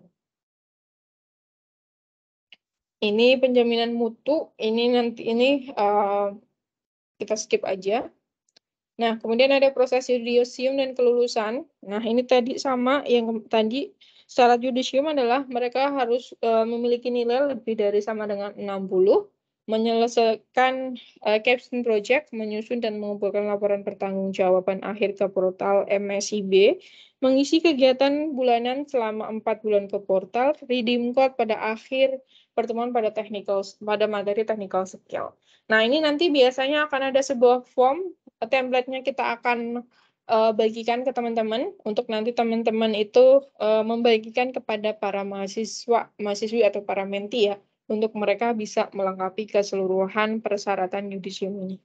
Ini penjaminan mutu, ini nanti ini uh, kita skip aja. Nah, kemudian ada proses yudisium dan kelulusan. Nah, ini tadi sama yang tadi syarat yudisium adalah mereka harus uh, memiliki nilai lebih dari sama dengan 60 menyelesaikan uh, caption project, menyusun dan mengumpulkan laporan pertanggungjawaban akhir ke portal MSIB, mengisi kegiatan bulanan selama empat bulan ke portal, redeem code pada akhir pertemuan pada technical pada materi technical skill. Nah, ini nanti biasanya akan ada sebuah form, eh, template-nya kita akan uh, bagikan ke teman-teman untuk nanti teman-teman itu uh, membagikan kepada para mahasiswa, mahasiswi atau para menti ya untuk mereka bisa melengkapi keseluruhan persyaratan yudisium ini.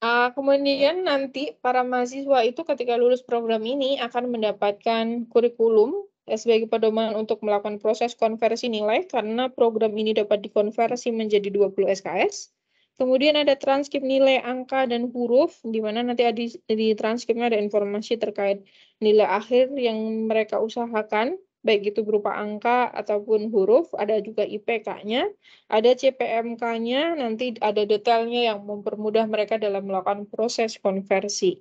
Uh, kemudian nanti para mahasiswa itu ketika lulus program ini akan mendapatkan kurikulum sebagai pedoman untuk melakukan proses konversi nilai karena program ini dapat dikonversi menjadi 20 SKS. Kemudian ada transkrip nilai angka dan huruf, di mana nanti di transkripnya ada informasi terkait nilai akhir yang mereka usahakan, baik itu berupa angka ataupun huruf, ada juga IPK-nya, ada CPMK-nya, nanti ada detailnya yang mempermudah mereka dalam melakukan proses konversi.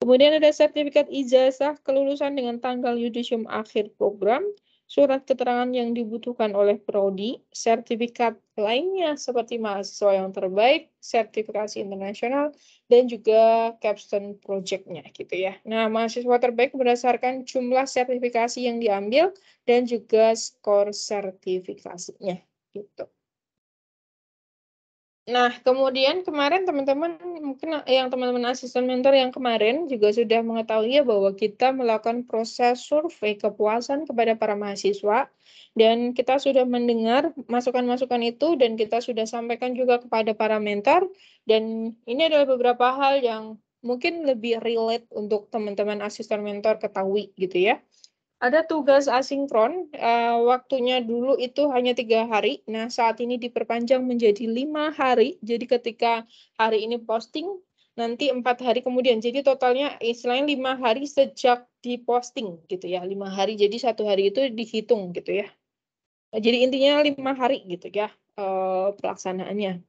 Kemudian ada sertifikat ijazah kelulusan dengan tanggal yudisium akhir program, surat keterangan yang dibutuhkan oleh prodi, sertifikat lainnya seperti mahasiswa yang terbaik, sertifikasi internasional, dan juga capstone projectnya, gitu ya. Nah, mahasiswa terbaik berdasarkan jumlah sertifikasi yang diambil dan juga skor sertifikasinya gitu. Nah, kemudian kemarin teman-teman mungkin yang teman-teman asisten mentor yang kemarin juga sudah mengetahui ya bahwa kita melakukan proses survei kepuasan kepada para mahasiswa dan kita sudah mendengar masukan-masukan itu dan kita sudah sampaikan juga kepada para mentor dan ini adalah beberapa hal yang mungkin lebih relate untuk teman-teman asisten mentor ketahui gitu ya. Ada tugas asinkron, uh, waktunya dulu itu hanya tiga hari. Nah, saat ini diperpanjang menjadi lima hari. Jadi ketika hari ini posting, nanti empat hari kemudian. Jadi totalnya selain lima hari sejak diposting gitu ya. Lima hari, jadi satu hari itu dihitung gitu ya. Jadi intinya lima hari gitu ya uh, pelaksanaannya.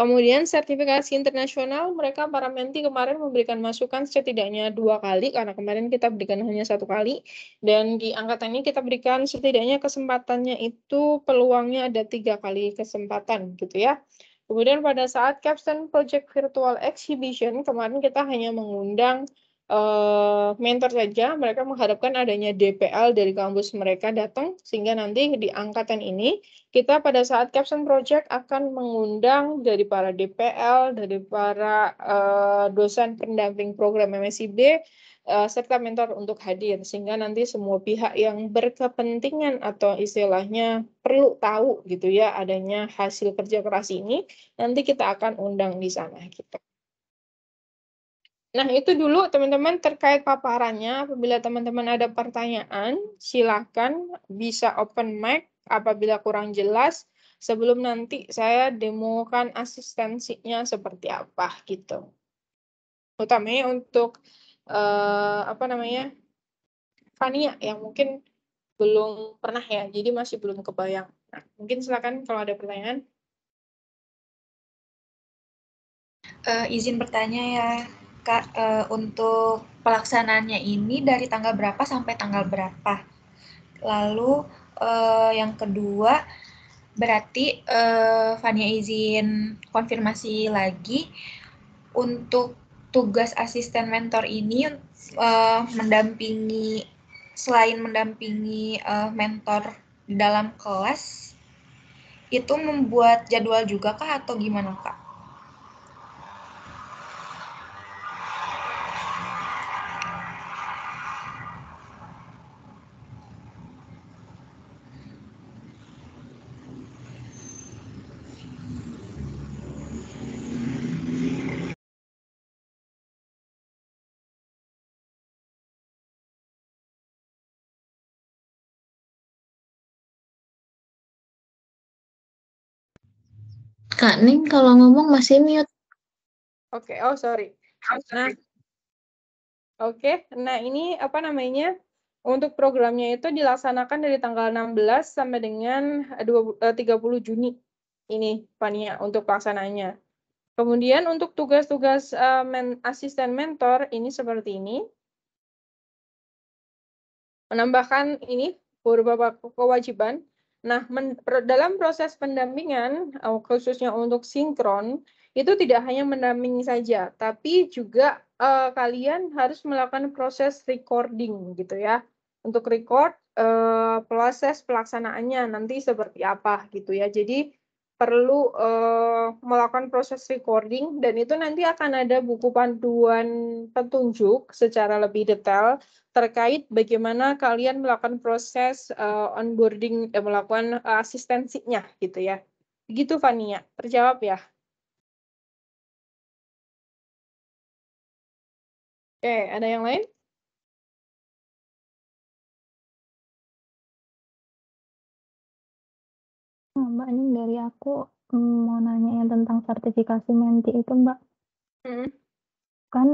Kemudian sertifikasi internasional, mereka para menti kemarin memberikan masukan setidaknya dua kali, karena kemarin kita berikan hanya satu kali. Dan di angkatan ini kita berikan setidaknya kesempatannya itu peluangnya ada tiga kali kesempatan gitu ya. Kemudian pada saat capstone project virtual exhibition, kemarin kita hanya mengundang uh, mentor saja, mereka mengharapkan adanya DPL dari kampus mereka datang, sehingga nanti di angkatan ini kita pada saat caption project akan mengundang dari para DPL, dari para uh, dosen pendamping program MSIB uh, eh, serta mentor untuk hadir sehingga nanti semua pihak yang berkepentingan atau istilahnya perlu tahu gitu ya adanya hasil kerja keras ini nanti kita akan undang di sana gitu. Nah, itu dulu teman-teman terkait paparannya. Apabila teman-teman ada pertanyaan, silakan bisa open mic apabila kurang jelas sebelum nanti saya demokan asistensinya seperti apa gitu. Utamanya untuk uh, apa namanya Fania yang mungkin belum pernah ya, jadi masih belum kebayang. Nah, mungkin silakan kalau ada pertanyaan. Uh, izin bertanya ya, Kak, uh, untuk pelaksanaannya ini dari tanggal berapa sampai tanggal berapa? Lalu uh, yang kedua berarti uh, Fania izin konfirmasi lagi untuk tugas asisten mentor ini uh, mendampingi selain mendampingi uh, mentor dalam kelas itu membuat jadwal juga kah atau gimana kak? Kak Ning kalau ngomong masih mute. Oke, okay. oh sorry. Nah, oke. Okay. Nah ini apa namanya? Untuk programnya itu dilaksanakan dari tanggal 16 sampai dengan 20, 30 eh, Juni ini Pania untuk pelaksananya. Kemudian untuk tugas-tugas uh, men asisten mentor ini seperti ini. Menambahkan ini beberapa kewajiban Nah, men, dalam proses pendampingan, oh, khususnya untuk sinkron, itu tidak hanya mendampingi saja, tapi juga uh, kalian harus melakukan proses recording gitu ya. Untuk record uh, proses pelaksanaannya nanti seperti apa gitu ya. Jadi perlu uh, melakukan proses recording dan itu nanti akan ada buku panduan petunjuk secara lebih detail terkait bagaimana kalian melakukan proses uh, onboarding dan eh, melakukan uh, asistensinya gitu ya. Begitu Fania, terjawab ya. Oke, ada yang lain? Nah, Mbak Ning dari aku mm, mau nanya yang tentang sertifikasi Menti itu Mbak. Hmm. Kan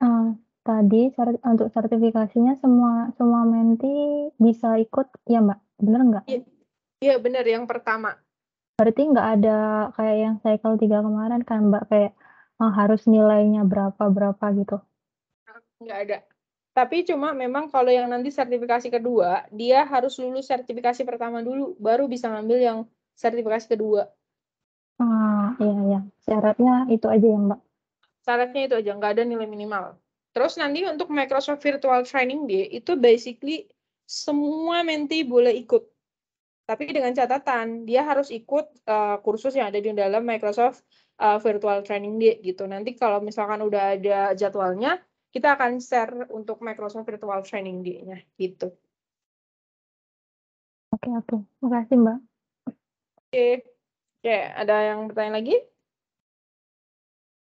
uh, tadi sert untuk sertifikasinya semua semua Menti bisa ikut ya Mbak, bener nggak? Iya, iya bener yang pertama. Berarti nggak ada kayak yang cycle 3 kemarin kan Mbak kayak uh, harus nilainya berapa-berapa gitu? Nggak ada. Tapi cuma memang kalau yang nanti sertifikasi kedua, dia harus lulus sertifikasi pertama dulu, baru bisa ngambil yang sertifikasi kedua. Ah, iya iya. Syaratnya itu aja ya, Mbak. Syaratnya itu aja, nggak ada nilai minimal. Terus nanti untuk Microsoft Virtual Training Day itu basically semua menti boleh ikut. Tapi dengan catatan, dia harus ikut uh, kursus yang ada di dalam Microsoft uh, Virtual Training Day gitu. Nanti kalau misalkan udah ada jadwalnya, kita akan share untuk Microsoft Virtual Training Day-nya gitu. Oke, oke. Makasih, Mbak. Oke, oke. Ada yang bertanya lagi?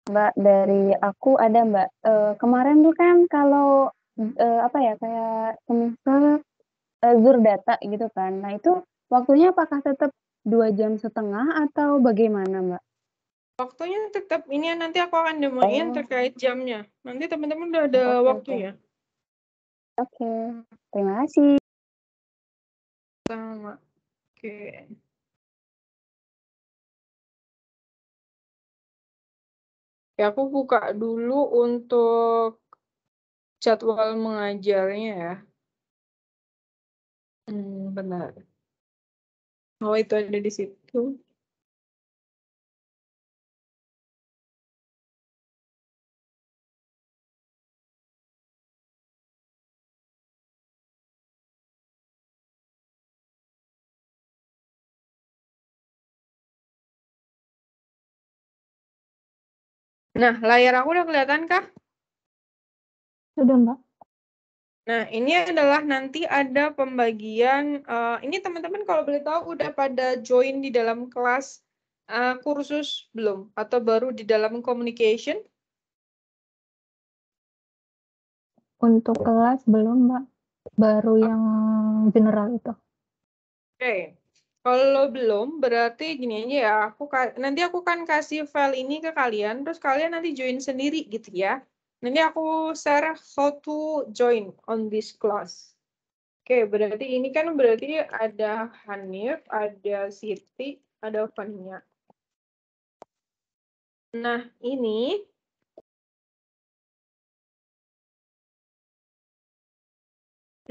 Mbak dari aku ada Mbak. Uh, kemarin tuh kan kalau uh, apa ya kayak semester eh, zur zurdata gitu kan. Nah itu waktunya apakah tetap dua jam setengah atau bagaimana Mbak? Waktunya tetap ini ya, nanti aku akan demoin oh. terkait jamnya. Nanti teman-teman udah ada okay, waktunya. Oke, okay. okay. terima kasih. Sama. Oke. Okay. Ya aku buka dulu untuk jadwal mengajarnya ya. Hmm, benar. Oh itu ada di situ. Nah, layar aku udah kelihatan kah? Sudah, Mbak. Nah, ini adalah nanti ada pembagian. Uh, ini teman-teman kalau boleh tahu udah pada join di dalam kelas uh, kursus belum? Atau baru di dalam communication? Untuk kelas belum, Mbak. Baru ah. yang general itu. Oke. Okay. Kalau belum, berarti gini aja ya, aku nanti aku kan kasih file ini ke kalian, terus kalian nanti join sendiri gitu ya. Nanti aku share how to join on this class. Oke, berarti ini kan berarti ada Hanif, ada Siti, ada Fania. Nah, ini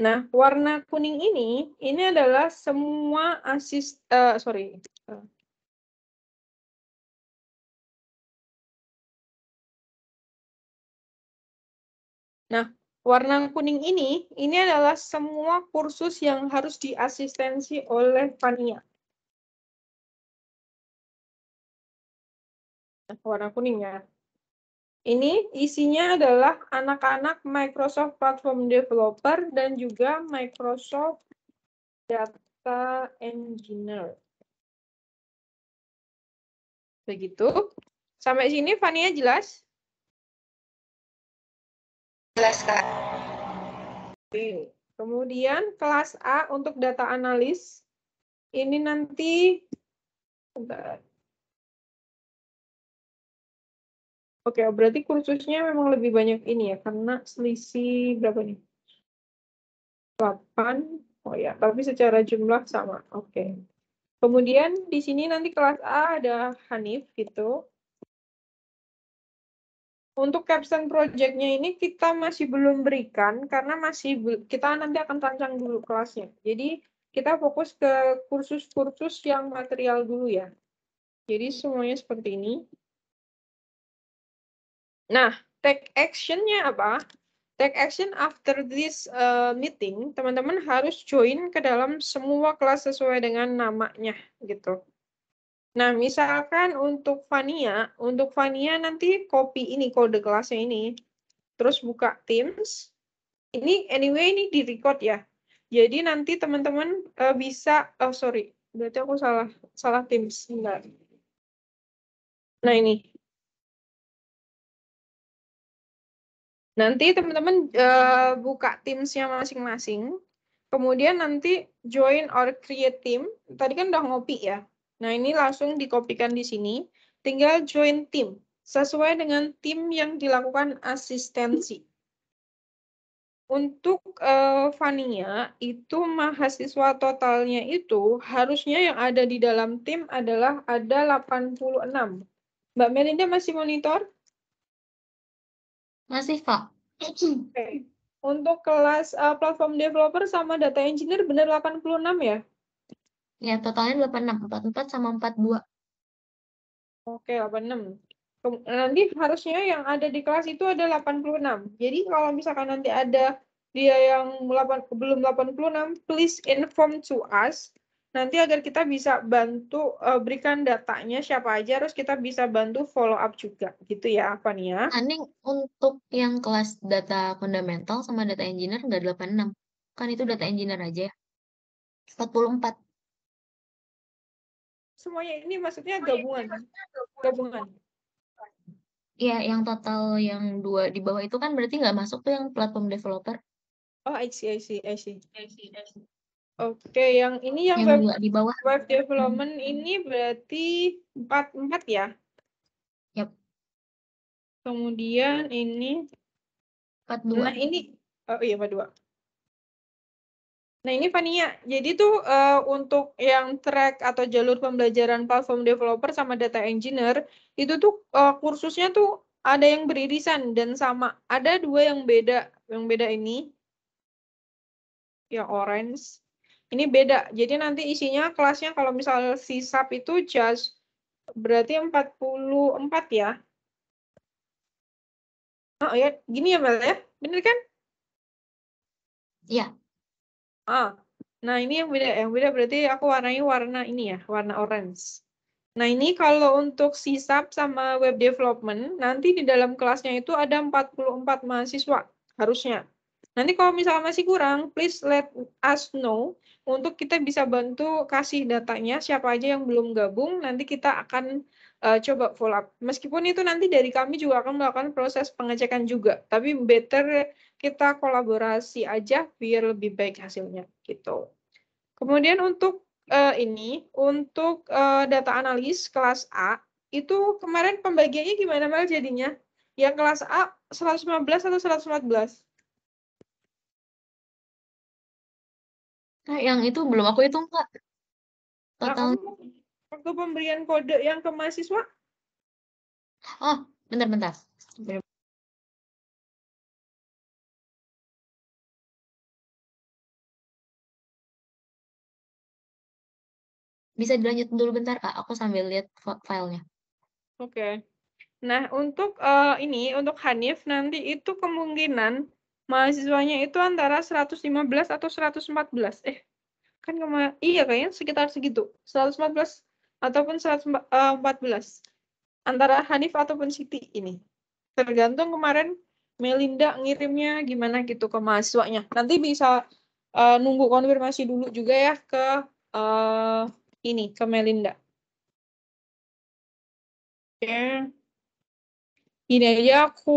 Nah, warna kuning ini, ini adalah semua asis, uh, sorry, eh. Nah, warna kuning ini, ini adalah semua kursus yang harus diasistensi oleh Fania. Nah, warna kuning ya. Ini isinya adalah anak-anak Microsoft Platform Developer dan juga Microsoft Data Engineer. Begitu. Sampai sini Fania jelas? Jelas, Kak. Oke. Kemudian kelas A untuk data analis. Ini nanti bentar. Oke, berarti kursusnya memang lebih banyak ini ya, karena selisih berapa nih? 8. Oh ya, tapi secara jumlah sama. Oke. Kemudian di sini nanti kelas A ada Hanif gitu. Untuk caption projectnya ini kita masih belum berikan karena masih kita nanti akan rancang dulu kelasnya. Jadi kita fokus ke kursus-kursus yang material dulu ya. Jadi semuanya seperti ini. Nah, take action actionnya apa? Take action after this uh, meeting, teman-teman harus join ke dalam semua kelas sesuai dengan namanya gitu. Nah, misalkan untuk Vania, untuk Vania nanti copy ini kode kelasnya ini, terus buka Teams. Ini anyway ini di record ya. Jadi nanti teman-teman uh, bisa, oh sorry, berarti aku salah salah Teams, enggak. Nah ini, Nanti teman-teman uh, buka teamsnya masing-masing. Kemudian nanti join or create team. Tadi kan udah ngopi ya. Nah ini langsung dikopikan di sini. Tinggal join team sesuai dengan tim yang dilakukan asistensi. Untuk uh, eh, Fania, itu mahasiswa totalnya itu harusnya yang ada di dalam tim adalah ada 86. Mbak Melinda masih monitor? Masih, Kak. Okay. Untuk kelas uh, platform developer sama data engineer benar 86 ya? Ya, totalnya 86, 44 sama 42. Oke, okay, 86. Nanti harusnya yang ada di kelas itu ada 86. Jadi kalau misalkan nanti ada dia yang 8, belum 86, please inform to us nanti agar kita bisa bantu uh, berikan datanya siapa aja harus kita bisa bantu follow up juga gitu ya apa nih ya? Aning untuk yang kelas data fundamental sama data engineer enggak 86. Kan itu data engineer aja ya. 44. Semuanya ini maksudnya gabungan. Gabungan. Iya, yang total yang dua di bawah itu kan berarti nggak masuk tuh yang platform developer. Oh, I see, I see, I see. I see, I see. Oke, yang ini yang, yang web, di bawah. Web development hmm. ini berarti 44 ya? Yap. Kemudian ini 42. Nah, ini oh iya 42. Nah, ini Fania. Jadi tuh uh, untuk yang track atau jalur pembelajaran platform developer sama data engineer, itu tuh uh, kursusnya tuh ada yang beririsan dan sama. Ada dua yang beda. Yang beda ini yang orange ini beda. Jadi nanti isinya kelasnya kalau misal sisap itu just berarti 44 ya. Oh ya, gini ya Mel ya. Bener kan? Iya. Ah. Nah, ini yang beda. Yang beda berarti aku warnai warna ini ya, warna orange. Nah, ini kalau untuk sisap sama web development, nanti di dalam kelasnya itu ada 44 mahasiswa harusnya. Nanti kalau misalnya masih kurang, please let us know untuk kita bisa bantu kasih datanya siapa aja yang belum gabung nanti kita akan uh, coba follow up. Meskipun itu nanti dari kami juga akan melakukan proses pengecekan juga, tapi better kita kolaborasi aja biar lebih baik hasilnya gitu. Kemudian untuk uh, ini, untuk uh, data analis kelas A itu kemarin pembagiannya gimana mal jadinya? Yang kelas A 115 atau 114? Eh, yang itu belum aku hitung, Kak. Nah, Total. Nah, waktu pemberian kode yang ke mahasiswa? Oh, bentar-bentar. Bisa dilanjut dulu bentar, Kak. Aku sambil lihat filenya. Oke. Okay. Nah, untuk uh, ini, untuk Hanif nanti itu kemungkinan mahasiswanya itu antara 115 atau 114. Eh, kan kemarin iya kayaknya sekitar segitu. 114 ataupun 114 eh, antara Hanif ataupun Siti ini. Tergantung kemarin Melinda ngirimnya gimana gitu ke mahasiswanya. Nanti bisa uh, nunggu konfirmasi dulu juga ya ke uh, ini ke Melinda. Oke. Okay. Ini aja aku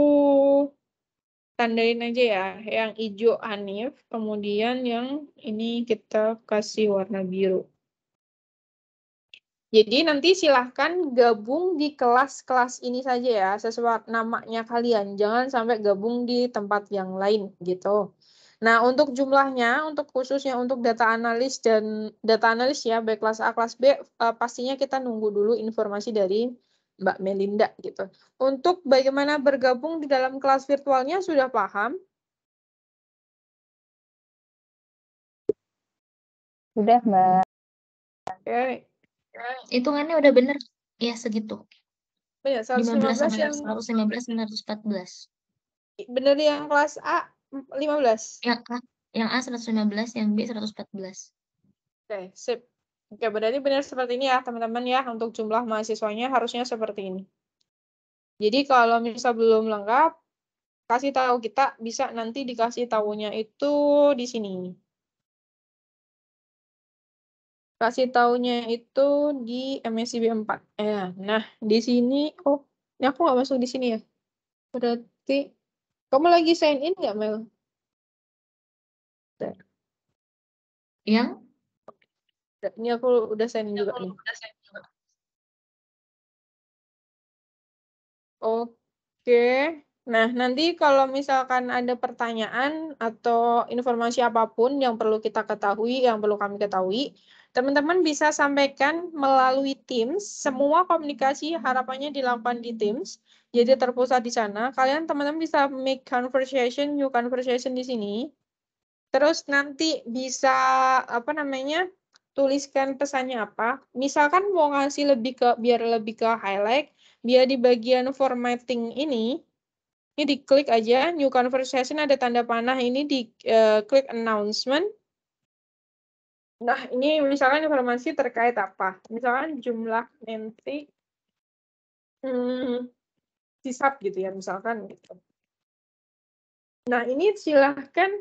tandain aja ya. Yang hijau Hanif, kemudian yang ini kita kasih warna biru. Jadi nanti silahkan gabung di kelas-kelas ini saja ya, sesuai namanya kalian. Jangan sampai gabung di tempat yang lain gitu. Nah, untuk jumlahnya, untuk khususnya untuk data analis dan data analis ya, baik kelas A, kelas B, eh, pastinya kita nunggu dulu informasi dari Mbak Melinda gitu. Untuk bagaimana bergabung di dalam kelas virtualnya sudah paham? Sudah, Mbak. Oke. Okay. Hitungannya udah benar. Ya, segitu. Benar, 115 15 yang 115 114. Benar yang kelas A 15. Yang A, yang A 115, yang B 114. Oke, okay, sip. Oke, berarti benar seperti ini ya teman-teman ya. Untuk jumlah mahasiswanya harusnya seperti ini. Jadi kalau misal belum lengkap, kasih tahu kita bisa nanti dikasih tahunya itu di sini. Kasih tahunya itu di MSCB 4. ya nah, di sini, oh, ini aku nggak masuk di sini ya. Berarti, kamu lagi sign in nggak, Mel? Yang? Ini aku udah ini juga nih. Udah send juga. Oke. Nah, nanti kalau misalkan ada pertanyaan atau informasi apapun yang perlu kita ketahui, yang perlu kami ketahui, teman-teman bisa sampaikan melalui Teams. Semua komunikasi harapannya dilakukan di Teams, jadi terpusat di sana. Kalian teman-teman bisa make conversation, new conversation di sini. Terus nanti bisa apa namanya? tuliskan pesannya apa. Misalkan mau ngasih lebih ke biar lebih ke highlight, biar di bagian formatting ini ini diklik aja new conversation ada tanda panah ini di uh, announcement. Nah, ini misalkan informasi terkait apa? Misalkan jumlah nanti hmm, sisap gitu ya misalkan gitu. Nah, ini silahkan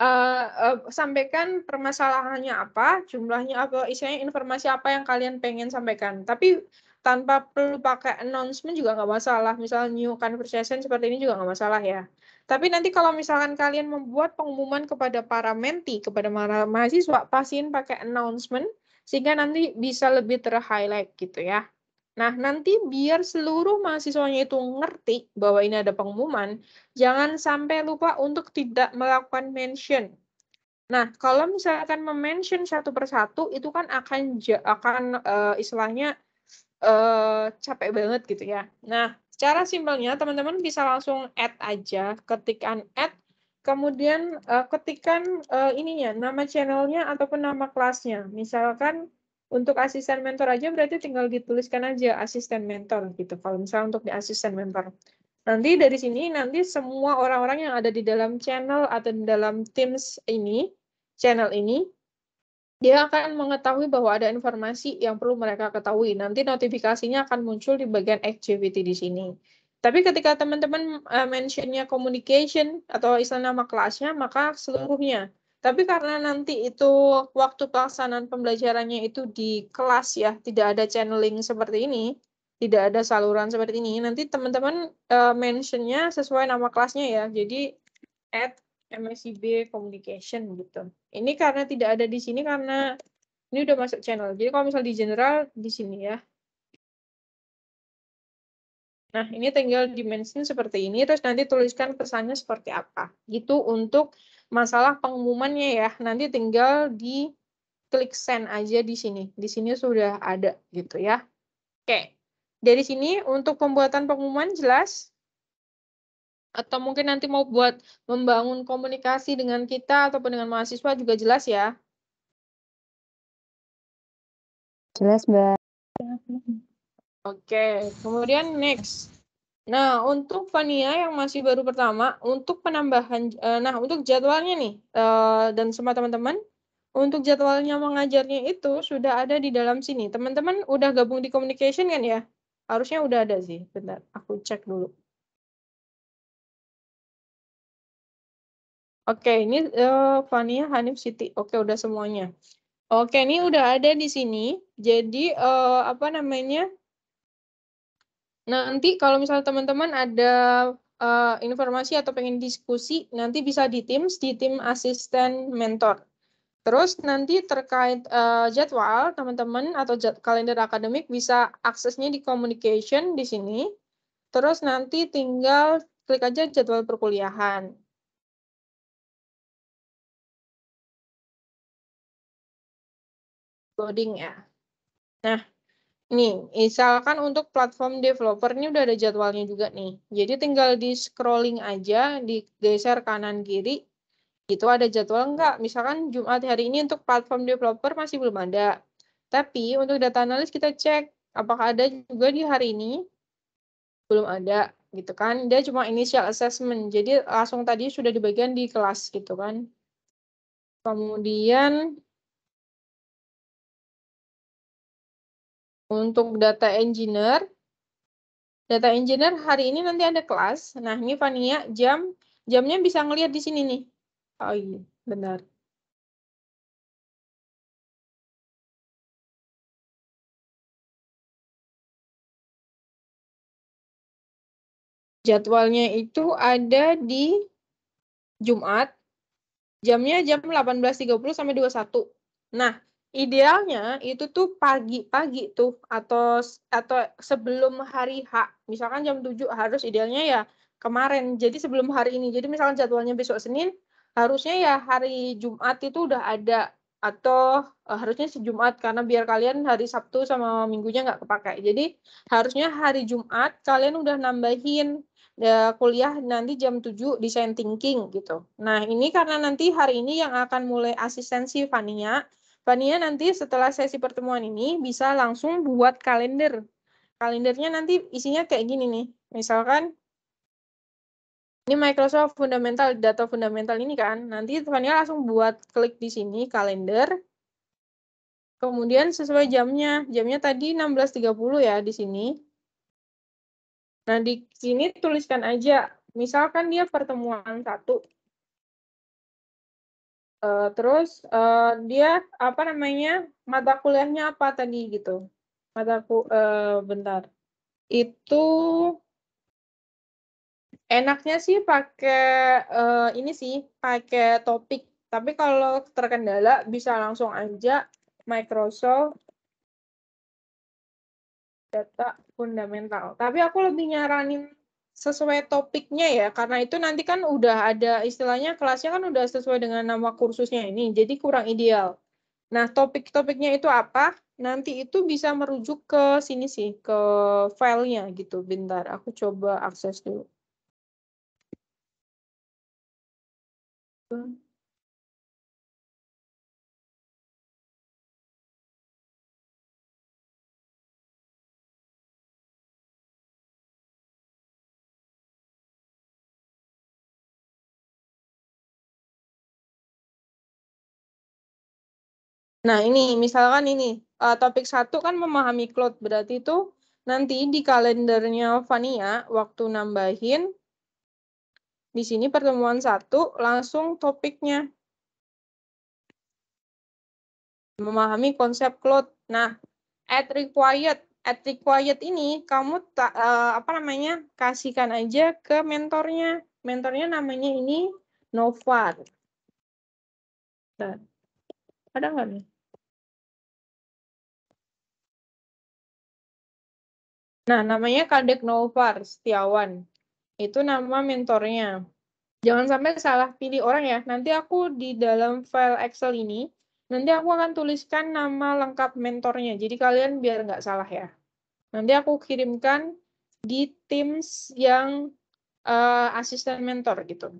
uh, uh, sampaikan permasalahannya apa, jumlahnya apa, isinya informasi apa yang kalian pengen sampaikan. Tapi tanpa perlu pakai announcement juga nggak masalah. Misal new conversation kan seperti ini juga nggak masalah ya. Tapi nanti kalau misalkan kalian membuat pengumuman kepada para menti, kepada para mahasiswa, pastiin pakai announcement sehingga nanti bisa lebih terhighlight gitu ya. Nah, nanti biar seluruh mahasiswanya itu ngerti bahwa ini ada pengumuman, jangan sampai lupa untuk tidak melakukan mention. Nah, kalau misalkan memention satu persatu, itu kan akan akan uh, istilahnya uh, capek banget gitu ya. Nah, cara simpelnya teman-teman bisa langsung add aja, ketikan add, kemudian uh, ketikan uh, ininya, nama channelnya ataupun nama kelasnya. Misalkan untuk asisten mentor aja berarti tinggal dituliskan aja asisten mentor gitu. Kalau misalnya untuk di asisten mentor. Nanti dari sini nanti semua orang-orang yang ada di dalam channel atau di dalam Teams ini, channel ini, dia akan mengetahui bahwa ada informasi yang perlu mereka ketahui. Nanti notifikasinya akan muncul di bagian activity di sini. Tapi ketika teman-teman eh, mentionnya communication atau istilah nama kelasnya, maka seluruhnya tapi karena nanti itu waktu pelaksanaan pembelajarannya itu di kelas ya, tidak ada channeling seperti ini, tidak ada saluran seperti ini, nanti teman-teman uh, mentionnya sesuai nama kelasnya ya. Jadi at MSIB Communication gitu. Ini karena tidak ada di sini karena ini udah masuk channel. Jadi kalau misal di general di sini ya. Nah, ini tinggal dimention seperti ini, terus nanti tuliskan pesannya seperti apa. Gitu untuk masalah pengumumannya ya. Nanti tinggal di klik send aja di sini. Di sini sudah ada gitu ya. Oke. Dari sini untuk pembuatan pengumuman jelas atau mungkin nanti mau buat membangun komunikasi dengan kita ataupun dengan mahasiswa juga jelas ya. Jelas, Mbak. Oke, kemudian next. Nah, untuk Fania yang masih baru pertama, untuk penambahan, eh, nah untuk jadwalnya nih, eh, dan semua teman-teman, untuk jadwalnya mengajarnya itu sudah ada di dalam sini. Teman-teman udah gabung di communication kan ya? Harusnya udah ada sih, bentar, aku cek dulu. Oke, ini uh, eh, Fania, Hanif, Siti. Oke, udah semuanya. Oke, ini udah ada di sini. Jadi, uh, apa namanya, nanti kalau misalnya teman-teman ada uh, informasi atau pengen diskusi, nanti bisa di Teams, di tim asisten mentor. Terus nanti terkait uh, jadwal teman-teman atau kalender akademik bisa aksesnya di communication di sini. Terus nanti tinggal klik aja jadwal perkuliahan. Loading ya. Nah, Nih, misalkan untuk platform developer ini udah ada jadwalnya juga nih. Jadi tinggal di scrolling aja, digeser kanan kiri. Itu ada jadwal enggak? Misalkan Jumat hari ini untuk platform developer masih belum ada. Tapi untuk data analis kita cek apakah ada juga di hari ini? Belum ada gitu kan. Dia cuma initial assessment. Jadi langsung tadi sudah di bagian di kelas gitu kan. Kemudian Untuk data engineer, data engineer hari ini nanti ada kelas. Nah, ini Fania jam jamnya bisa ngelihat di sini nih. Oh iya, benar. Jadwalnya itu ada di Jumat, jamnya jam 18.30 sampai 21. Nah, idealnya itu tuh pagi-pagi tuh atau atau sebelum hari H. Misalkan jam 7 harus idealnya ya kemarin. Jadi sebelum hari ini. Jadi misalkan jadwalnya besok Senin, harusnya ya hari Jumat itu udah ada atau uh, harusnya sejumat karena biar kalian hari Sabtu sama minggunya nggak kepakai. Jadi harusnya hari Jumat kalian udah nambahin uh, kuliah nanti jam 7 design thinking gitu. Nah, ini karena nanti hari ini yang akan mulai asistensi Fania Fania nanti setelah sesi pertemuan ini bisa langsung buat kalender. Kalendernya nanti isinya kayak gini nih. Misalkan ini Microsoft Fundamental, data fundamental ini kan. Nanti Fania langsung buat klik di sini kalender. Kemudian sesuai jamnya. Jamnya tadi 16.30 ya di sini. Nah, di sini tuliskan aja. Misalkan dia pertemuan satu Uh, terus uh, dia apa namanya mata kuliahnya apa tadi gitu? Mataku uh, eh, bentar. Itu enaknya sih pakai uh, ini sih pakai topik. Tapi kalau terkendala bisa langsung aja Microsoft data fundamental. Tapi aku lebih nyaranin sesuai topiknya ya karena itu nanti kan udah ada istilahnya kelasnya kan udah sesuai dengan nama kursusnya ini jadi kurang ideal nah topik-topiknya itu apa nanti itu bisa merujuk ke sini sih ke filenya gitu bentar aku coba akses dulu Nah, ini misalkan ini uh, topik satu kan memahami cloud berarti itu nanti di kalendernya Vania waktu nambahin di sini pertemuan satu langsung topiknya memahami konsep cloud. Nah, at required at required ini kamu ta, uh, apa namanya kasihkan aja ke mentornya. Mentornya namanya ini Novar. ada nggak nih? Nah, namanya Kadek Novar Setiawan. Itu nama mentornya. Jangan sampai salah pilih orang ya. Nanti aku di dalam file Excel ini, nanti aku akan tuliskan nama lengkap mentornya. Jadi kalian biar nggak salah ya. Nanti aku kirimkan di Teams yang uh, asisten mentor gitu.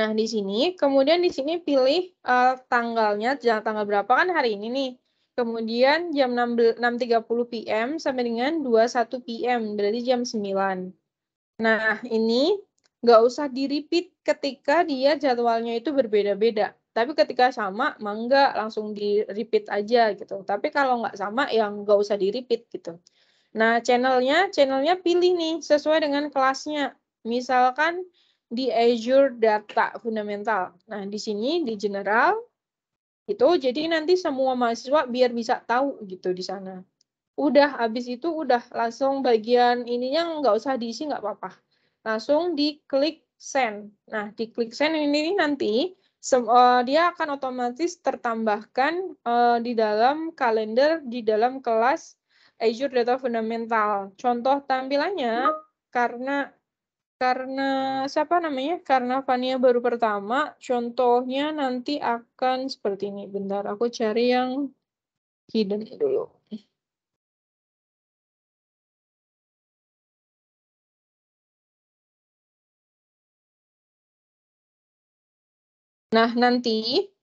Nah, di sini, kemudian di sini pilih uh, tanggalnya, tanggal berapa kan hari ini nih. Kemudian jam 6.30 PM sampai dengan 21 PM, berarti jam 9. Nah, ini nggak usah di-repeat ketika dia jadwalnya itu berbeda-beda. Tapi ketika sama, mangga langsung di-repeat aja gitu. Tapi kalau nggak sama, yang nggak usah di-repeat gitu. Nah, channelnya, channelnya pilih nih sesuai dengan kelasnya. Misalkan di Azure Data Fundamental. Nah, di sini di General, itu jadi nanti semua mahasiswa biar bisa tahu gitu di sana. Udah habis itu udah langsung bagian ininya nggak usah diisi nggak apa-apa. Langsung diklik send. Nah, diklik send ini nanti uh, dia akan otomatis tertambahkan uh, di dalam kalender di dalam kelas Azure Data Fundamental. Contoh tampilannya karena karena siapa namanya? Karena Fania baru pertama, contohnya nanti akan seperti ini. Bentar, aku cari yang hidden dulu. Nah, nanti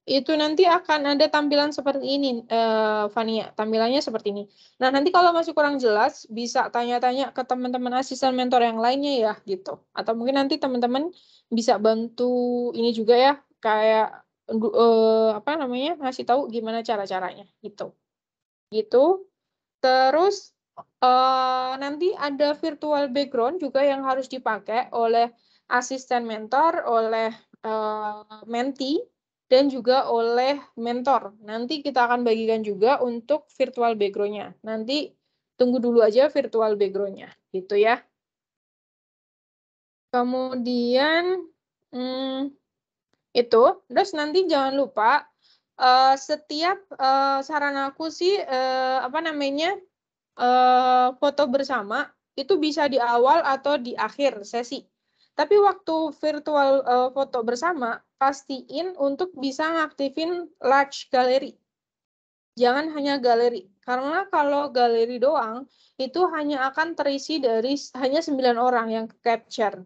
itu nanti akan ada tampilan seperti ini, uh, Fania. Tampilannya seperti ini. Nah, nanti kalau masih kurang jelas, bisa tanya-tanya ke teman-teman asisten mentor yang lainnya ya, gitu. Atau mungkin nanti teman-teman bisa bantu ini juga ya, kayak uh, apa namanya, ngasih tahu gimana cara-caranya, gitu. Gitu. Terus uh, nanti ada virtual background juga yang harus dipakai oleh asisten mentor, oleh uh, mentee dan juga oleh mentor. Nanti kita akan bagikan juga untuk virtual background-nya. Nanti tunggu dulu aja virtual background-nya, gitu ya. Kemudian hmm, itu, terus nanti jangan lupa uh, setiap uh, saran aku sih uh, apa namanya uh, foto bersama itu bisa di awal atau di akhir sesi. Tapi waktu virtual uh, foto bersama pastiin untuk bisa ngaktifin large gallery. Jangan hanya galeri, karena kalau galeri doang itu hanya akan terisi dari hanya 9 orang yang capture.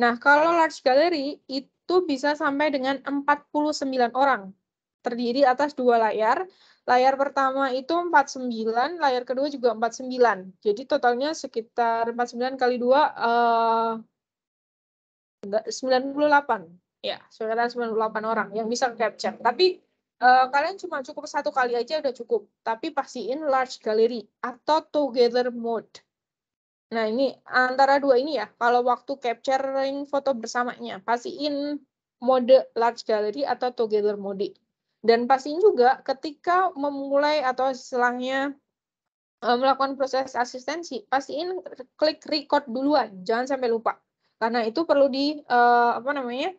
Nah, kalau large gallery itu bisa sampai dengan 49 orang. Terdiri atas dua layar. Layar pertama itu 49, layar kedua juga 49. Jadi totalnya sekitar 49 kali 2 eh, 98 ya sekitar 98 orang yang bisa capture tapi uh, kalian cuma cukup satu kali aja udah cukup tapi pastiin large gallery atau together mode nah ini antara dua ini ya kalau waktu capturing foto bersamanya pastiin mode large gallery atau together mode dan pastiin juga ketika memulai atau setelahnya eh, melakukan proses asistensi, pastiin klik record duluan, jangan sampai lupa. Karena itu perlu di uh, apa namanya?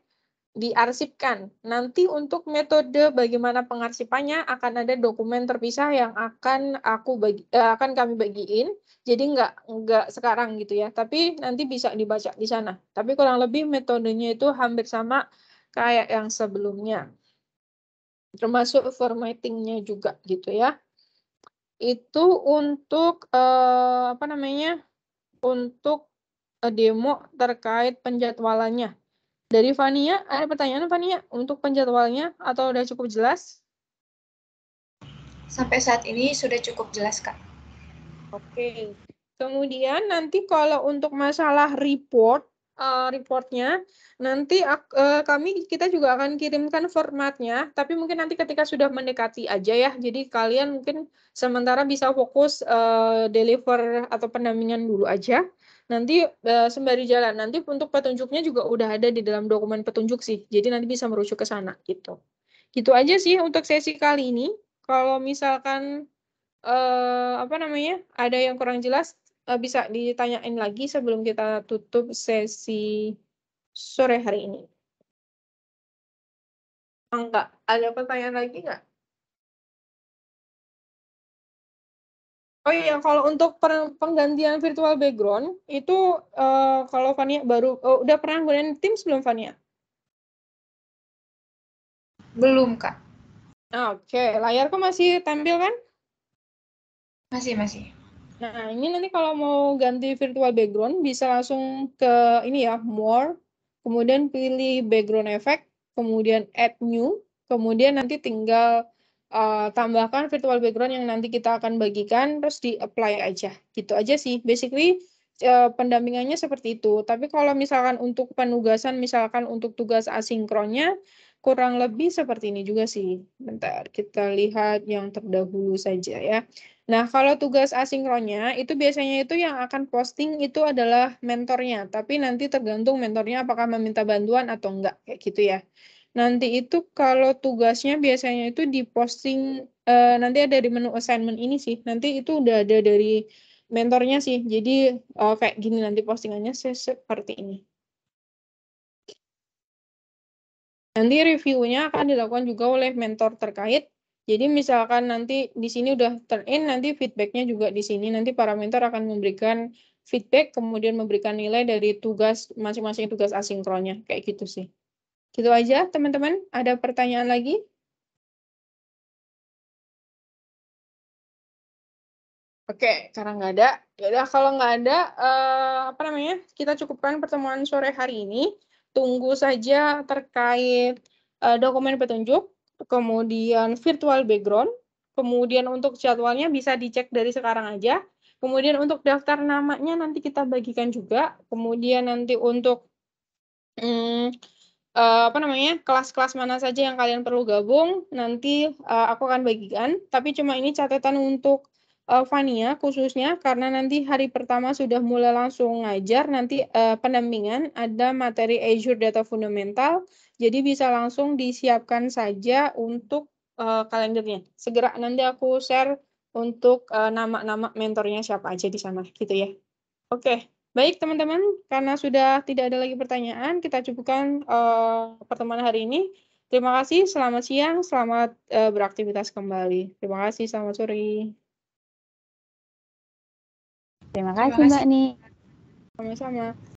diarsipkan. Nanti untuk metode bagaimana pengarsipannya akan ada dokumen terpisah yang akan aku bagi, eh, akan kami bagiin. Jadi nggak nggak sekarang gitu ya, tapi nanti bisa dibaca di sana. Tapi kurang lebih metodenya itu hampir sama kayak yang sebelumnya. Termasuk formattingnya juga gitu ya. Itu untuk eh, apa namanya? Untuk eh, demo terkait penjadwalannya. Dari Fania, ada pertanyaan Fania untuk penjadwalnya atau sudah cukup jelas? Sampai saat ini sudah cukup jelas, Kak. Oke. Kemudian nanti kalau untuk masalah report, uh, reportnya, nanti uh, kami kita juga akan kirimkan formatnya, tapi mungkin nanti ketika sudah mendekati aja ya, jadi kalian mungkin sementara bisa fokus uh, deliver atau pendampingan dulu aja nanti uh, sembari jalan nanti untuk petunjuknya juga udah ada di dalam dokumen petunjuk sih jadi nanti bisa merujuk ke sana gitu gitu aja sih untuk sesi kali ini kalau misalkan uh, apa namanya ada yang kurang jelas uh, bisa ditanyain lagi sebelum kita tutup sesi sore hari ini. Ah, enggak, ada pertanyaan lagi nggak? Oh iya, kalau untuk penggantian virtual background itu uh, kalau Fania baru oh, udah pernah gunain Teams belum Fania? Belum, Kak. Ah, oke, okay. layarku masih tampil kan? Masih, masih. Nah, ini nanti kalau mau ganti virtual background bisa langsung ke ini ya, more, kemudian pilih background effect, kemudian add new, kemudian nanti tinggal Eh, tambahkan virtual background yang nanti kita akan bagikan terus di apply aja gitu aja sih basically uh, pendampingannya seperti itu tapi kalau misalkan untuk penugasan misalkan untuk tugas asinkronnya kurang lebih seperti ini juga sih bentar kita lihat yang terdahulu saja ya Nah, kalau tugas asinkronnya itu biasanya itu yang akan posting itu adalah mentornya, tapi nanti tergantung mentornya apakah meminta bantuan atau enggak kayak gitu ya. Nanti itu kalau tugasnya biasanya itu diposting uh, eh, nanti ada di menu assignment ini sih. Nanti itu udah ada dari mentornya sih. Jadi uh, kayak gini nanti postingannya seperti ini. Nanti reviewnya akan dilakukan juga oleh mentor terkait. Jadi misalkan nanti di sini udah turn in, nanti feedbacknya juga di sini. Nanti para mentor akan memberikan feedback, kemudian memberikan nilai dari tugas masing-masing tugas asinkronnya, kayak gitu sih. Gitu aja, teman-teman. Ada pertanyaan lagi? Oke, karena nggak ada, yaudah kalau nggak ada, uh, apa namanya, kita cukupkan pertemuan sore hari ini. Tunggu saja terkait uh, dokumen petunjuk, kemudian virtual background, kemudian untuk jadwalnya bisa dicek dari sekarang aja. Kemudian untuk daftar namanya nanti kita bagikan juga. Kemudian nanti untuk Um, uh, apa namanya kelas-kelas mana saja yang kalian perlu gabung nanti uh, aku akan bagikan tapi cuma ini catatan untuk uh, Fania khususnya karena nanti hari pertama sudah mulai langsung ngajar nanti uh, pendampingan ada materi Azure Data Fundamental jadi bisa langsung disiapkan saja untuk uh, kalendernya segera nanti aku share untuk nama-nama uh, mentornya siapa aja di sana gitu ya oke okay. Baik, teman-teman, karena sudah tidak ada lagi pertanyaan, kita cukupkan uh, pertemuan hari ini. Terima kasih, selamat siang, selamat uh, beraktivitas kembali. Terima kasih, selamat sore. Terima kasih, Terima kasih. Mbak Ni. Sama-sama.